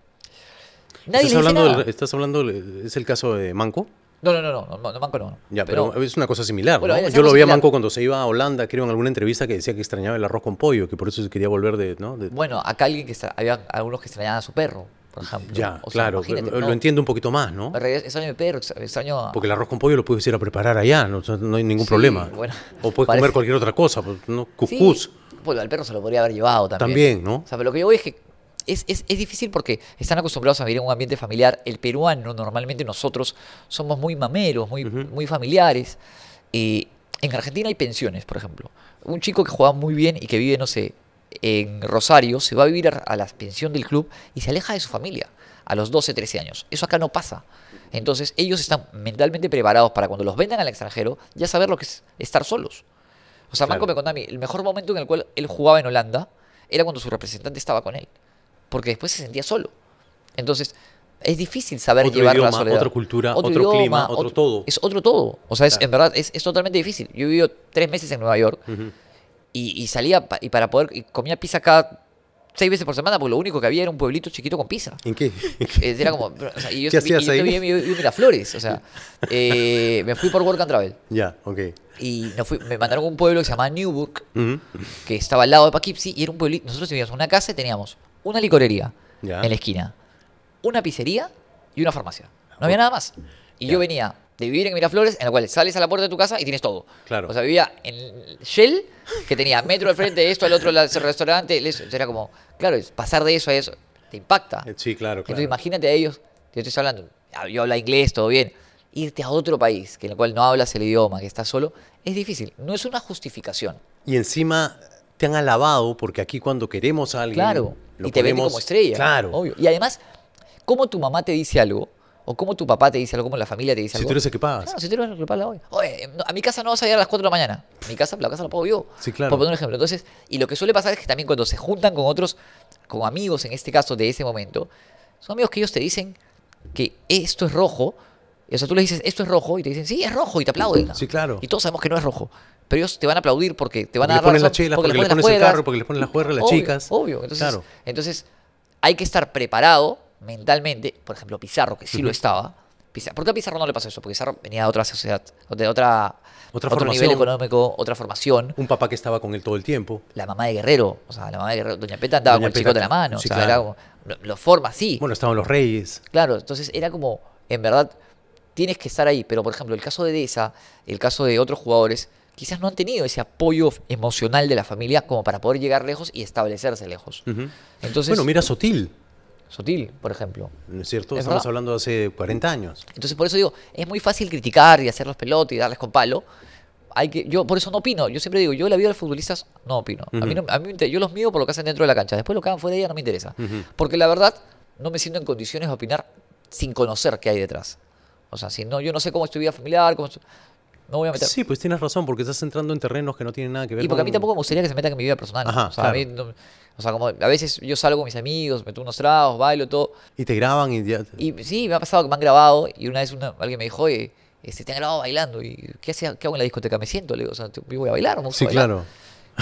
nadie ¿Estás, hablando ¿Estás hablando, es el caso de Manco? No, no, no, no, no, Manco no. Ya, pero, es una cosa similar, Yo lo vi a Manco cuando se iba a Holanda, creo en alguna entrevista que decía que extrañaba el arroz con pollo, que por eso se quería volver de, Bueno, acá alguien que había algunos que extrañaban a su perro. Ya, claro, lo entiendo un poquito más, ¿no? Extraño mi perro, extraño... Porque el arroz con pollo lo puedes ir a preparar allá, no, hay ningún problema. o puedes comer cualquier otra cosa, pues, ¿no? cuscús. al perro se lo podría haber llevado también. ¿no? lo que yo voy es que es, es, es, difícil porque están acostumbrados a vivir en un ambiente familiar. El peruano, normalmente nosotros somos muy mameros, muy, muy familiares. y en Argentina hay pensiones, por ejemplo. Un chico que juega muy bien y que vive, no sé, en Rosario, se va a vivir a la pensión del club y se aleja de su familia a los 12, 13 años. Eso acá no pasa. Entonces ellos están mentalmente preparados para cuando los vendan al extranjero ya saber lo que es estar solos. O sea, Marco me contó a mí, el mejor momento en el cual él jugaba en Holanda era cuando su representante estaba con él, porque después se sentía solo. Entonces, es difícil saber llevar la soledad. Otra cultura, otro, clima, otro, todo. Es otro todo. O sea, en verdad es, totalmente difícil. Yo he vivido tres meses en Nueva York y, salía y para poder, comía pizza cada seis veces por semana, porque lo único que había era un pueblito chiquito con pizza. ¿En qué? Era como, y yo, ¿Qué y, o sea, eh, me fui por Work and Travel. Ya, ok. Y me mandaron a un pueblo que se llamaba Newbook, que estaba al lado de Poughkeepsie, y era un pueblito, nosotros teníamos una casa y teníamos una licorería en la esquina, una pizzería y una farmacia. No había nada más. Y yo venía de vivir en Miraflores, en la cual sales a la puerta de tu casa y tienes todo. Claro. O sea, vivía en Shell, que tenía metro al frente, esto, al otro, el restaurante. Eso. Era como, claro, pasar de eso a eso te impacta. Eh, sí, claro, claro. Entonces, imagínate a ellos, yo estoy hablando, yo hablo inglés, todo bien. Irte a otro país, que en el cual no hablas el idioma, que estás solo, es difícil. No es una justificación. Y encima te han alabado, porque aquí cuando queremos a alguien. Claro. Lo y te ven como estrella. Claro. Obvio. Y además, como tu mamá te dice algo, o como tu papá te dice algo, como la familia te dice algo. Si tú eres el que pagas. si tú eres el que a mi casa no vas a ir a las 4 de la mañana. Mi casa, la casa la pago yo. Sí, claro. Por poner un ejemplo. Entonces, y lo que suele pasar es que también cuando se juntan con otros, como amigos en este caso de ese momento, son amigos que ellos te dicen que esto es rojo. O sea, tú le dices, esto es rojo, y te dicen, sí, es rojo, y te aplauden. Sí, claro. Y todos sabemos que no es rojo. Pero ellos te van a aplaudir porque te van a dar. la razón, las chelas, porque, porque les ponen, el carro, porque les ponen la juerga a las chicas. Obvio. Entonces, entonces, hay que estar preparado mentalmente, por ejemplo, Pizarro, que sí lo estaba. ¿Por qué a Pizarro no le pasó eso? Porque Pizarro venía de otra sociedad, de otra, otro nivel económico, otra formación. Un papá que estaba con él todo el tiempo. La mamá de Guerrero, o sea, la mamá de Guerrero, Doña Peta andaba con el chico de la mano, o sea, lo, forma así. Bueno, estaban los reyes. Claro, entonces era como, en verdad, tienes que estar ahí. Pero, por ejemplo, el caso de Deza, el caso de otros jugadores, quizás no han tenido ese apoyo emocional de la familia como para poder llegar lejos y establecerse lejos. Entonces, bueno, mira Sotil. Sotil, por ejemplo. ¿No es cierto? Estamos hablando de hace 40 años. Entonces, por eso digo, es muy fácil criticar y hacer los pelotes y darles con palo. Hay que, yo por eso no opino. Yo siempre digo, yo la vida de los futbolistas no opino. a, mí yo los mío por lo que hacen dentro de la cancha. Después lo que hagan fuera de ella no me interesa. Porque la verdad, no me siento en condiciones de opinar sin conocer qué hay detrás. O sea, si no, yo no sé cómo es tu vida familiar, cómo es no voy a meter. Sí, pues tienes razón, porque estás entrando en terrenos que no tienen nada que ver. Y porque a mí tampoco me gustaría que se metan en mi vida personal. Ajá, o, sea, a veces yo salgo con mis amigos, meto unos tragos, bailo, todo. Y te graban y ya. Y sí, me ha pasado que me han grabado y una vez alguien me dijo, oye, este, te han grabado bailando. ¿Y qué, hago en la discoteca? Me siento, le digo, o sea, yo voy a bailar, no Sí, claro.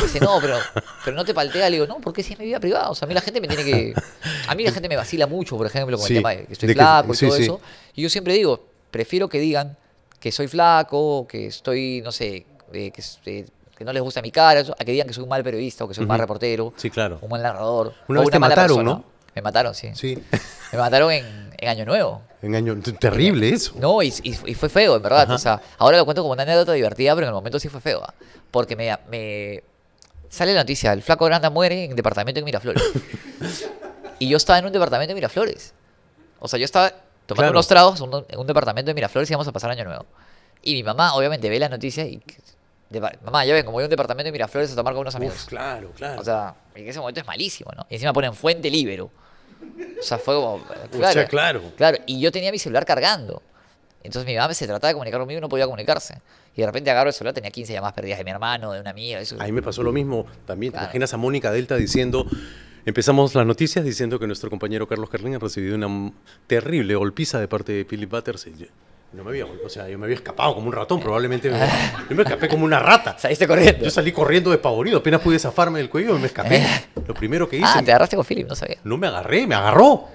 dice, no, pero, pero no te paltea. Le digo, no, porque si es mi vida privada. O sea, a mí la gente me tiene que. A mí la gente me vacila mucho, por ejemplo, con el que estoy de flaco y todo eso. Y yo siempre digo, prefiero que digan, que soy flaco, que estoy, no sé, eh, eh, que, no les gusta mi cara, a que digan que soy un mal periodista o que soy un mal reportero, sí, claro. un buen narrador. Una vez mataron, ¿no? Me mataron, sí. Sí. Me mataron en, Año Nuevo. En Año Terrible eso. No, y, fue feo, en verdad. O sea, ahora lo cuento como una anécdota divertida, pero en el momento sí fue feo. ¿ah? Porque me, sale la noticia, el flaco grande muere en el departamento de Miraflores. y yo estaba en un departamento de Miraflores. O sea, yo estaba tomando unos tragos en un, departamento de Miraflores y vamos a pasar año nuevo. Y mi mamá, obviamente, ve la noticia y. mamá, ya ven, como voy a un departamento de Miraflores a tomar con unos amigos. claro, claro. O sea, en ese momento es malísimo, ¿no? Y encima ponen fuente libero. O sea, fue como. Claro, o claro. Claro, y yo tenía mi celular cargando. Entonces mi mamá se trataba de comunicar conmigo y no podía comunicarse. Y de repente agarro el celular, tenía 15 llamadas perdidas de mi hermano, de una amiga. Eso. A mí me pasó lo mismo también. Te imaginas a Mónica Delta diciendo, Empezamos las noticias diciendo que nuestro compañero Carlos Carlin ha recibido una terrible golpiza de parte de Philip Butters. No me había, o sea, yo me había escapado como un ratón, probablemente. yo me escapé como una rata. Saliste corriendo. Yo salí corriendo despavorido, apenas pude zafarme del cuello y me escapé. Eh. Lo primero que ah, hice. Ah, te agarraste con Philip, no sabía. No me agarré, me agarró.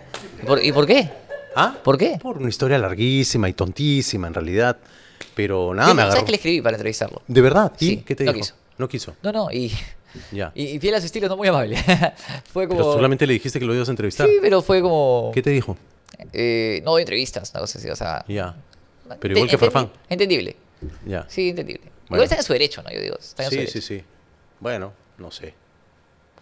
¿Y por qué? ¿Ah? ¿Por qué? Por una historia larguísima y tontísima, en realidad. Pero nada, me agarró. ¿Sabes que le escribí para entrevistarlo? ¿De verdad? sí, qué te no No quiso. No, no, y y, y fiel a su estilo, no muy amable. fue como... Pero solamente le dijiste que lo ibas a entrevistar. Sí, pero fue como... ¿Qué te dijo? Eh, no entrevistas, no sé si, o sea... Ya. Pero igual que Farfán. Entendible. Ya. Sí, entendible. Igual está en su derecho, ¿no? Yo digo, está en sí, Sí, sí, Bueno, no sé.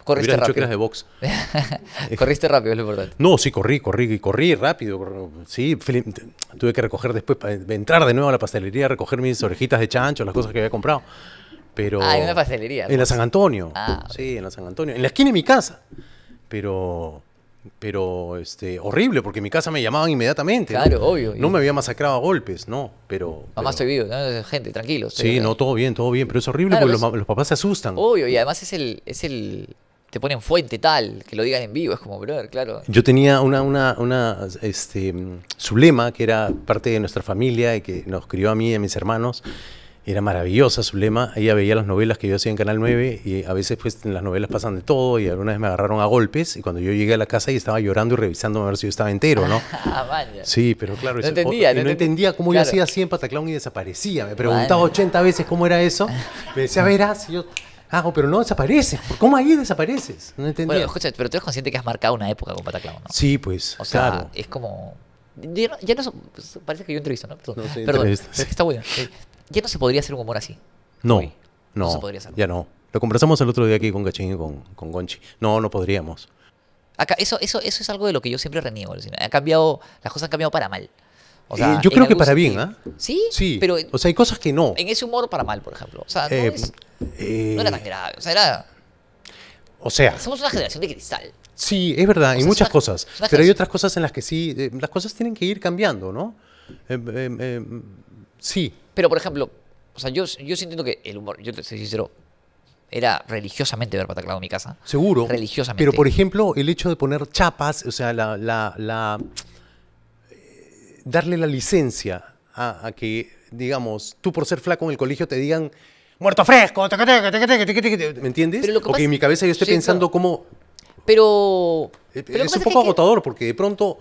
Corriste rápido. de box. Corriste rápido, es lo importante. No, sí, corrí, corrí, corrí rápido. sí, tuve que recoger después, entrar de nuevo a la pastelería, recoger mis orejitas de chancho, las cosas que había comprado. Pero ah, en una pastelería. En la San Antonio. Ah, sí, en la San Antonio. En la esquina de mi casa. Pero pero este horrible porque en mi casa me llamaban inmediatamente claro obvio no me había masacrado a golpes no pero mamá estoy vivo gente tranquilo sí no todo bien todo bien pero es horrible porque pues, los, papás se asustan obvio y además es el es el te ponen fuente tal que lo digas en vivo es como brother claro yo tenía una una una este que era parte de nuestra familia y que nos crió a mí y a mis hermanos era maravillosa su lema. Ella veía las novelas que yo hacía en Canal 9 y a veces pues en las novelas pasan de todo y alguna vez me agarraron a golpes y cuando yo llegué a la casa y estaba llorando y revisando a ver si yo estaba entero, ¿no? Sí, pero claro, no, entendía, no, entendía cómo yo hacía así en Pataclón y desaparecía. Me preguntaba 80 veces cómo era eso. Me decía, verás, yo hago, pero no desapareces. ¿Cómo ahí desapareces? No entendía. Bueno, escucha, pero tú eres consciente que has marcado una época con Pataclón, ¿no? Sí, pues, o sea, es como... Ya no, pues, parece que yo entrevisto, ¿no? Perdón. está bueno. Ya no se podría hacer un humor así. No, no, se podría hacer. Ya no. Lo conversamos el otro día aquí con Gachín y con, Gonchi. No, no podríamos. Acá, eso, eso, eso es algo de lo que yo siempre reniego. Ha cambiado, las cosas han cambiado para mal. Eh, yo creo que para bien, ¿eh? Sí, sí. Pero, o sea, hay cosas que no. En ese humor para mal, por ejemplo. O sea, no, eh, eh, era tan grave. O sea, era. O sea. Somos una generación de cristal. Sí, es verdad, Hay muchas cosas. pero hay otras cosas en las que sí, las cosas tienen que ir cambiando, ¿no? Sí. Pero, por ejemplo, o sea, yo, yo sí entiendo que el humor, yo te soy sincero, era religiosamente ver Pataclado en mi casa. Seguro. Religiosamente. Pero, por ejemplo, el hecho de poner chapas, o sea, la, eh, darle la licencia a, que, digamos, tú por ser flaco en el colegio te digan muerto fresco, ¿me entiendes? Porque o que en mi cabeza yo estoy pensando cómo... Pero... Eh, es un poco agotador porque de pronto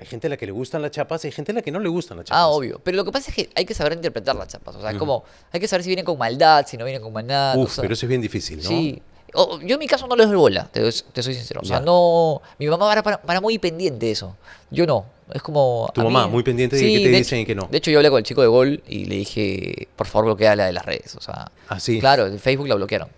hay gente a la que le gustan las chapas y hay gente a la que no le gustan las ah, chapas. Ah, obvio. Pero lo que pasa es que hay que saber interpretar las chapas. O sea, es como hay que saber si vienen con maldad, si no vienen con maldad. Uf, pero eso es bien difícil, ¿no? Sí. yo en mi caso no les doy bola, te, soy sincero. O sea, no. Mi mamá va para, muy pendiente de eso. Yo no. Es como. Tu mamá, muy pendiente de que te dicen y que no. De hecho, yo hablé con el chico de Gol y le dije, por favor, bloquea la de las redes. O sea. Así. Ah, claro, en Facebook la bloquearon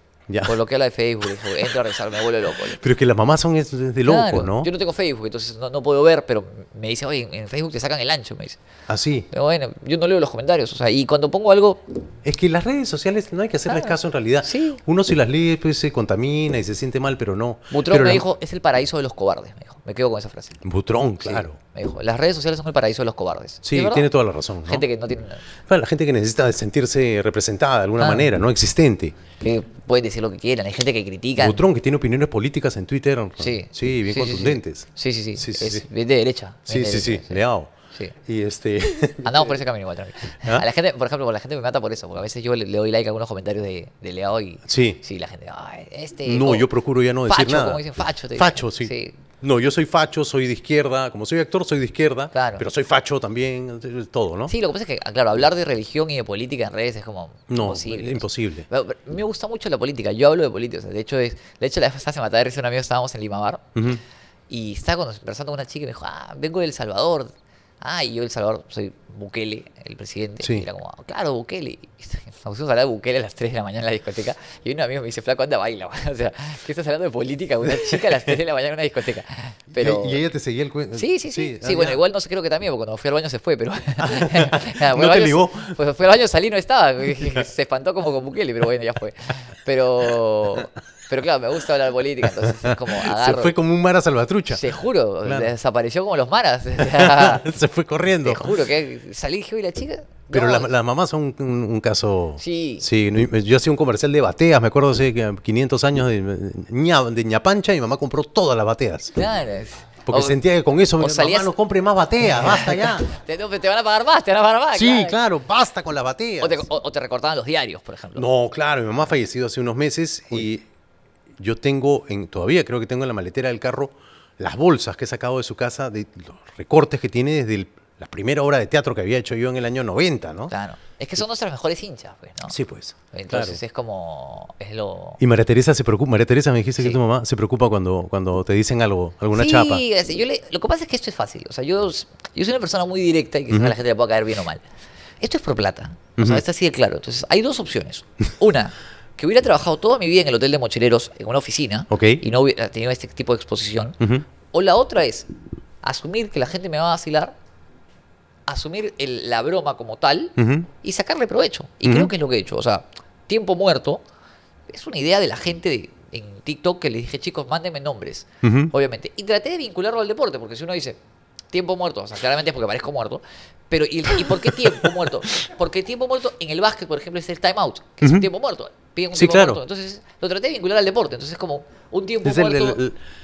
lo que la de Facebook, dijo, a rezar, me vuelve loco. Pero es que las mamás son de loco, ¿no? Yo no tengo Facebook, entonces no, puedo ver, pero me dice, oye, en Facebook te sacan el ancho, me dice. Así. ¿Ah, pero bueno, yo no leo los comentarios, o sea, y cuando pongo algo... Es que las redes sociales no hay que hacerles caso en realidad. Sí. Uno si las lee, pues se contamina y se siente mal, pero no. Butrón me dijo, es el paraíso de los cobardes, me dijo. Me quedo con esa frase. Butrón, claro. Me dijo, las redes sociales son el paraíso de los cobardes. Sí, tiene toda la razón. Gente que Bueno, la gente que necesita sentirse representada de alguna manera, no existente. Que pueden decir lo que quieran, hay gente que critica. Butrón, que tiene opiniones políticas en Twitter. Sí. Sí, bien contundentes. Sí, sí, sí. es bien de derecha. sí, sí, sí, leao. Sí. Y este. Andamos por ese camino igual, ¿Ah? A la gente, por ejemplo, la gente me mata por eso, porque a veces yo le, doy like a algunos comentarios de, Leao y. Sí. Sí, la gente. Ay, este. No, yo procuro ya no decir facho, Como dicen, facho. facho, sí. No, yo soy facho, soy de izquierda. Como soy actor, soy de izquierda. Pero soy facho también, todo, ¿no? Sí, lo que pasa es que, ah, claro, hablar de religión y de política en redes es como. No, imposible. imposible. me gusta mucho la política. Yo hablo de política. de hecho, es, de hecho, la vez pasada se un amigo, estábamos en Lima Bar, Y estaba conversando con una chica y me dijo, ah, vengo de El Salvador, ah, y yo El Salvador soy Bukele, el presidente. Sí. Y era como, claro, Bukele. Nos pusimos a hablar de Bukele a las 3 de la mañana en la discoteca. Y un amigo me dice, flaco, anda, baila. o sea, ¿qué estás hablando de política? Una chica a las 3 de la mañana en una discoteca. Pero... ¿Y, ella te seguía el cuento? Sí, sí, sí. Sí, ah, bueno, igual no sé, creo que también, porque cuando fui al baño se fue, pero... no te Pues fue al baño, salí, no estaba. se espantó como con Bukele, pero bueno, ya fue. Pero... Pero claro, me gusta hablar política, entonces es como agarro. Se fue como un Mara salvatrucha. Se juro, desapareció como los Maras. se fue corriendo. Te juro que salí y la chica. Pero las mamás son un, caso. Sí. Sí, yo hacía un comercial de bateas, me acuerdo hace 500 años de, de ñapancha y mi mamá compró todas las bateas. Claro. Porque sentía que con eso mi mamá no compre más bateas, basta ya. te, van a pagar más, te van a pagar más. Sí, claro, basta con las bateas. O te, recortaban los diarios, por ejemplo. No, claro, mi mamá ha fallecido hace unos meses y yo tengo, en, todavía creo que tengo en la maletera del carro las bolsas que he sacado de su casa, los recortes que tiene desde la primera obra de teatro que había hecho yo en el año 90, ¿no? Claro. Es que son nuestras mejores hinchas, pues, ¿no? Sí, pues. Entonces es como. Y María Teresa se preocupa. María Teresa me dijiste que tu mamá se preocupa cuando, cuando te dicen algo, alguna chapa. Sí, lo que pasa es que esto es fácil. O sea, yo, soy una persona muy directa y que a la gente le puede caer bien o mal. Esto es por plata. O sea, está así de claro. Entonces, hay dos opciones. Una, que hubiera trabajado toda mi vida en el hotel de mochileros, en una oficina, y no hubiera tenido este tipo de exposición. O la otra es asumir que la gente me va a vacilar, asumir la broma como tal y sacarle provecho. Y creo que es lo que he hecho. O sea, tiempo muerto es una idea de la gente en TikTok que le dije, chicos, mándenme nombres, obviamente. Y traté de vincularlo al deporte, porque si uno dice tiempo muerto, o sea, claramente es porque parezco muerto, pero, ¿y, por qué tiempo muerto? Porque tiempo muerto en el básquet, por ejemplo, es el time out, que es un tiempo muerto. Piden un sí, tiempo claro. muerto. Entonces, lo traté de vincular al deporte. Entonces, es como un tiempo muerto.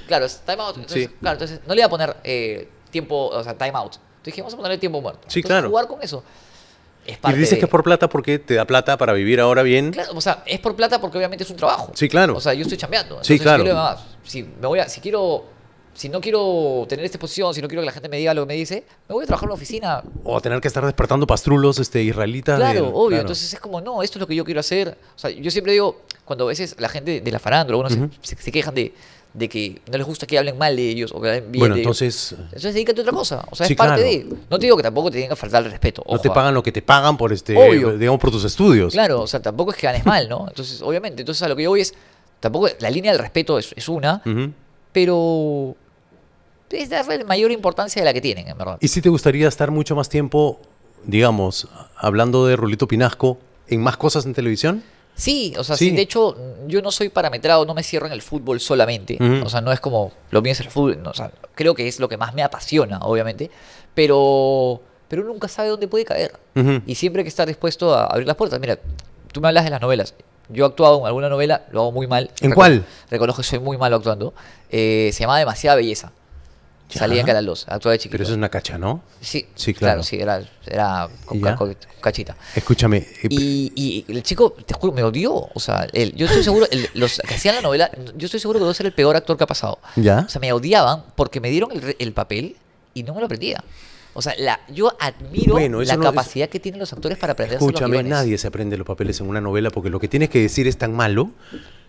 Claro, es time out. Entonces, claro, entonces no le iba a poner eh, tiempo, o sea, time out. Entonces dije, vamos a ponerle tiempo muerto. Sí, claro. Jugar con eso. Es parte y dices que es por plata porque te da plata para vivir ahora bien. Claro, o sea, es por plata porque obviamente es un trabajo. Sí, claro. O sea, yo estoy chambeando. Sí, claro. Si, me voy a, si quiero si no quiero tener esta posición, si no quiero que la gente me diga lo que me dice, me voy a trabajar en la oficina. O a tener que estar despertando pastrulos este, israelitas. Claro, obvio. Entonces es como, no, esto es lo que yo quiero hacer. O sea, yo siempre digo, cuando a veces la gente de la farándula, algunos se, se, quejan de, que no les gusta que hablen mal de ellos o que hablen bien Bueno, entonces... Ellos. Entonces dedícate a otra cosa. O sea, es parte de... No te digo que tampoco te tenga que faltar el respeto. no te ah. pagan lo que te pagan por este... Digamos, por tus estudios. Claro, o sea, tampoco es que ganes mal, ¿no? Entonces, obviamente. Entonces, a lo que yo voy es tampoco la línea del respeto es, una, pero es de mayor importancia de la que tienen, en verdad. ¿Y si te gustaría estar mucho más tiempo, digamos, hablando de Rolito Pinasco, en más cosas en televisión? Sí, o sea, sí. de hecho, yo no soy parametrado, no me cierro en el fútbol solamente. O sea, no es como lo mío es el fútbol. creo que es lo que más me apasiona, obviamente. Pero, pero nunca sabe dónde puede caer. Y siempre hay que estar dispuesto a abrir las puertas. Mira, tú me hablas de las novelas. Yo he actuado en alguna novela, lo hago muy mal. ¿En cuál? Reconozco que soy muy malo actuando. Eh, se llama Demasiada Belleza. Salía en Canal 2, actuaba de chiquito. Pero eso es una cacha, ¿no? Sí, sí claro. sí, era, con, cachita. Escúchame. Eh, y, el chico, te juro, me odió. O sea, él, yo estoy seguro, los que hacían la novela, yo estoy seguro que ser el peor actor que ha pasado. ¿Ya? O sea, me odiaban porque me dieron el, el papel y no me lo aprendía. O sea, yo admiro la capacidad que tienen los actores para aprenderse Escúchame, nadie se aprende los papeles en una novela porque lo que tienes que decir es tan malo.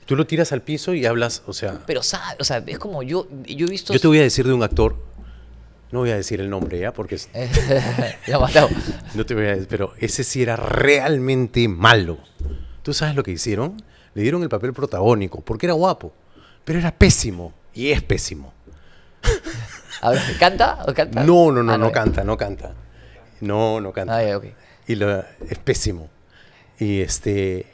Tú lo tiras al piso y hablas, o sea... Pero, O sea, es como yo, yo he visto... Yo te voy a decir de un actor, no voy a decir el nombre ya, porque... ya matado. No te voy a decir, pero ese sí era realmente malo. ¿Tú sabes lo que hicieron? Le dieron el papel protagónico, porque era guapo, pero era pésimo, y es pésimo ver, ¿Canta o canta? No, no, ah, no, no, canta, no canta. No, no canta. Ah, y lo, es pésimo. Y este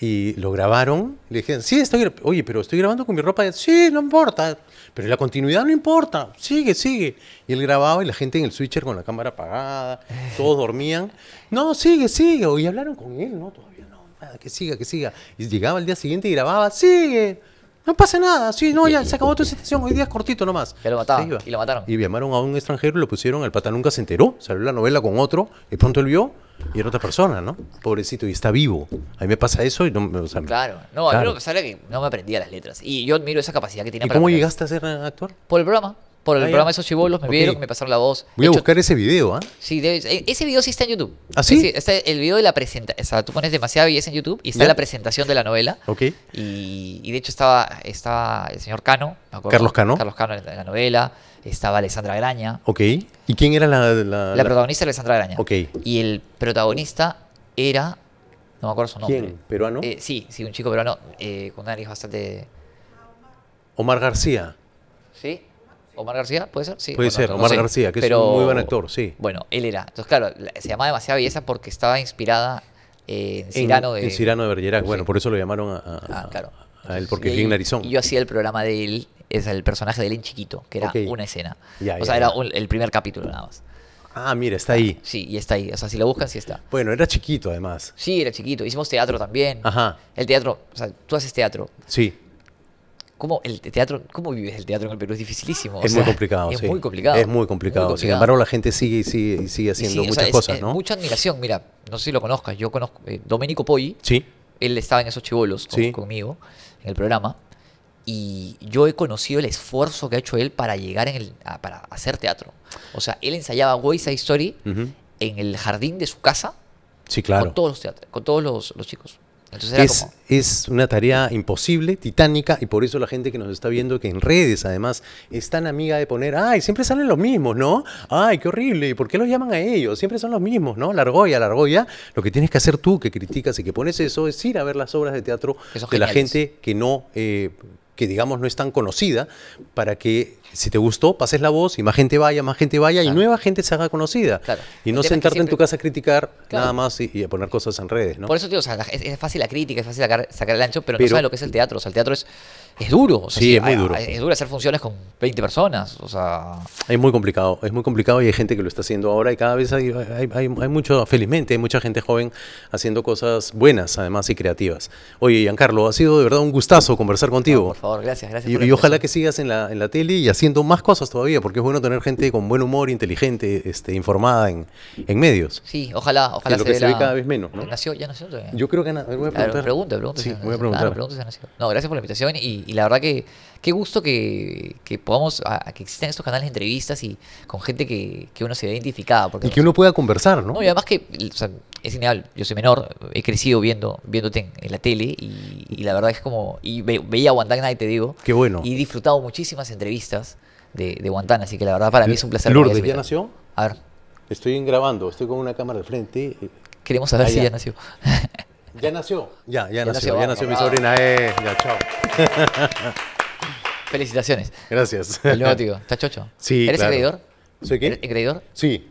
y lo grabaron. Le dijeron, sí, estoy, oye, pero estoy grabando con mi ropa. sí, no importa. Pero la continuidad no importa. Sigue, sigue. Y él grababa y la gente en el switcher con la cámara apagada. Todos dormían. No, sigue, sigue. Y hablaron con él, no, todavía no. que siga, que siga. Y llegaba el día siguiente y grababa, sigue. No pasa nada, sí, no, ya se acabó tu situación hoy día es cortito nomás. mataron, y lo mataron. Y llamaron a un extranjero, y lo pusieron, el pata nunca se enteró, salió la novela con otro, y pronto él vio, y era otra persona, ¿no? Pobrecito, y está vivo. A mí me pasa eso y no o sea, Claro, no, claro. que sale que no me aprendía las letras. Y yo admiro esa capacidad que tiene ¿Y cómo llegaste a ser actor Por el programa. Por el ah, programa de esos chibolos, me vieron vieron, me pasaron la voz. Voy a buscar ese video, ¿ah? Sí, e, ese video sí está en YouTube. ¿Ah, sí? está el video de la presentación. O sea, tú pones demasiada y en YouTube y está la presentación de la novela. Ok. Y, de hecho estaba, estaba el señor Cano, me Carlos Cano. Carlos Cano en la novela. Estaba Alessandra Graña. Ok. ¿Y quién era la. La, la protagonista, Alessandra Graña. Ok. Y el protagonista era. No me acuerdo su nombre. ¿Quién? ¿Peruano? Eh, sí, sí, un chico peruano eh, con una nariz bastante. Omar García. ¿Sí? Omar García, ¿puede ser? Sí, puede ser, Omar García, que es un muy buen actor, sí. Bueno, él era. Entonces, claro, se llamaba Demasiada Belleza porque estaba inspirada en Cirano de... En Cirano de Bergerac, bueno, por eso lo llamaron a, ah, él, porque es narizón. yo hacía el programa de él, es el personaje de él chiquito, que era una escena. o sea, era el primer capítulo nada más. Ah, mira, está ahí. Sí, y está ahí. O sea, si lo buscas, sí está. Bueno, era chiquito además. Sí, era chiquito. Hicimos teatro también. Ajá. El teatro, o sea, tú haces teatro. Sí. ¿Cómo, el teatro, ¿Cómo vives el teatro en el Perú? Es dificilísimo. Es, muy, complicado, es muy complicado. Es muy complicado. Sin embargo, la gente sigue y sigue, haciendo muchas cosas, ¿no? Mucha admiración. Mira, no sé si lo conozcas. Yo conozco eh, Domenico Poi. Sí. Él estaba en esos chivolos conmigo en el programa. Y yo he conocido el esfuerzo que ha hecho él para llegar para hacer teatro. O sea, él ensayaba Voice a Story en el jardín de su casa. Sí, claro. Con todos los, teatros, con todos los, los chicos. Es, una tarea imposible, titánica, y por eso la gente que nos está viendo, que en redes además es tan amiga de poner, ay, siempre salen los mismos, ¿no? Ay, qué horrible, ¿y por qué los llaman a ellos? Siempre son los mismos, ¿no? La argolla, la argolla. Lo que tienes que hacer tú que criticas y que pones eso es ir a ver las obras de teatro de la gente que no, eh, que digamos no es tan conocida, para que si te gustó, pases la voz y más gente vaya, más gente vaya y nueva gente se haga conocida. Y no sentarte en tu casa a criticar nada más y, a poner cosas en redes, ¿no? Por eso, es, fácil la crítica, es fácil sacar, el ancho, pero, no sabes lo que es el teatro. O el teatro es, es duro. sí, es muy duro. Es, duro hacer funciones con 20 personas, o sea... Es muy complicado, es muy complicado y hay gente que lo está haciendo ahora y cada vez hay, mucho, felizmente, hay mucha gente joven haciendo cosas buenas, además, y creativas. Oye, Giancarlo, ha sido de verdad un gustazo conversar contigo. por favor, gracias, gracias. Y, y ojalá que sigas en la, en la tele y así siento más cosas todavía, porque es bueno tener gente con buen humor, inteligente, este, informada en, en medios. Sí, ojalá, ojalá. Que lo se que se ve cada vez menos, ¿no? Nació, ya nació todavía. Yo creo que... A voy a preguntar. pregunta, pregunta, sí, voy a preguntar. no, gracias por la invitación y la verdad que qué gusto que, podamos, que existan estos canales de entrevistas y con gente que, uno se identificada. Porque, y que uno pueda conversar, ¿no? no y además que es genial. yo soy menor, he crecido viendo, viéndote en, la tele y, la verdad es como, y veía Guantánamo y te digo. Qué bueno. Y he disfrutado muchísimas entrevistas de, de Guantánamo, así que la verdad para mí es un placer. Lourdes, ¿ya nació? A ver. Estoy grabando, estoy con una cámara de frente. Queremos saber si ya nació. ¿Ya nació? Ya, ya, nació, nació, ya nació mi ah, sobrina. Eh, ya, chao. Felicitaciones. Gracias. El nuevo tío. ¿Estás chocho? Sí. ¿Eres claro. ¿Soy qué? engredidor?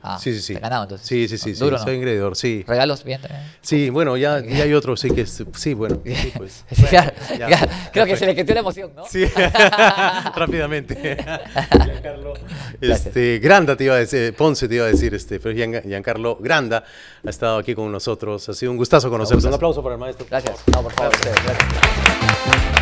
Ah, sí. sí, sí, ganado entonces. Sí, sí, sí. Soy engredidor, sí. ¿Regalos bien Sí, bueno, ya, ya hay otro, sí que es, sí, bueno. Pues. Creo que se le quitó la emoción, ¿no? Sí, rápidamente. Giancarlo este, Granda te iba a decir, eh, Ponce te iba a decir, este, pero Giancarlo Granda ha estado aquí con nosotros. Ha sido un gustazo conocerte. Un, aplauso para el maestro. Gracias. No, por favor, gracias.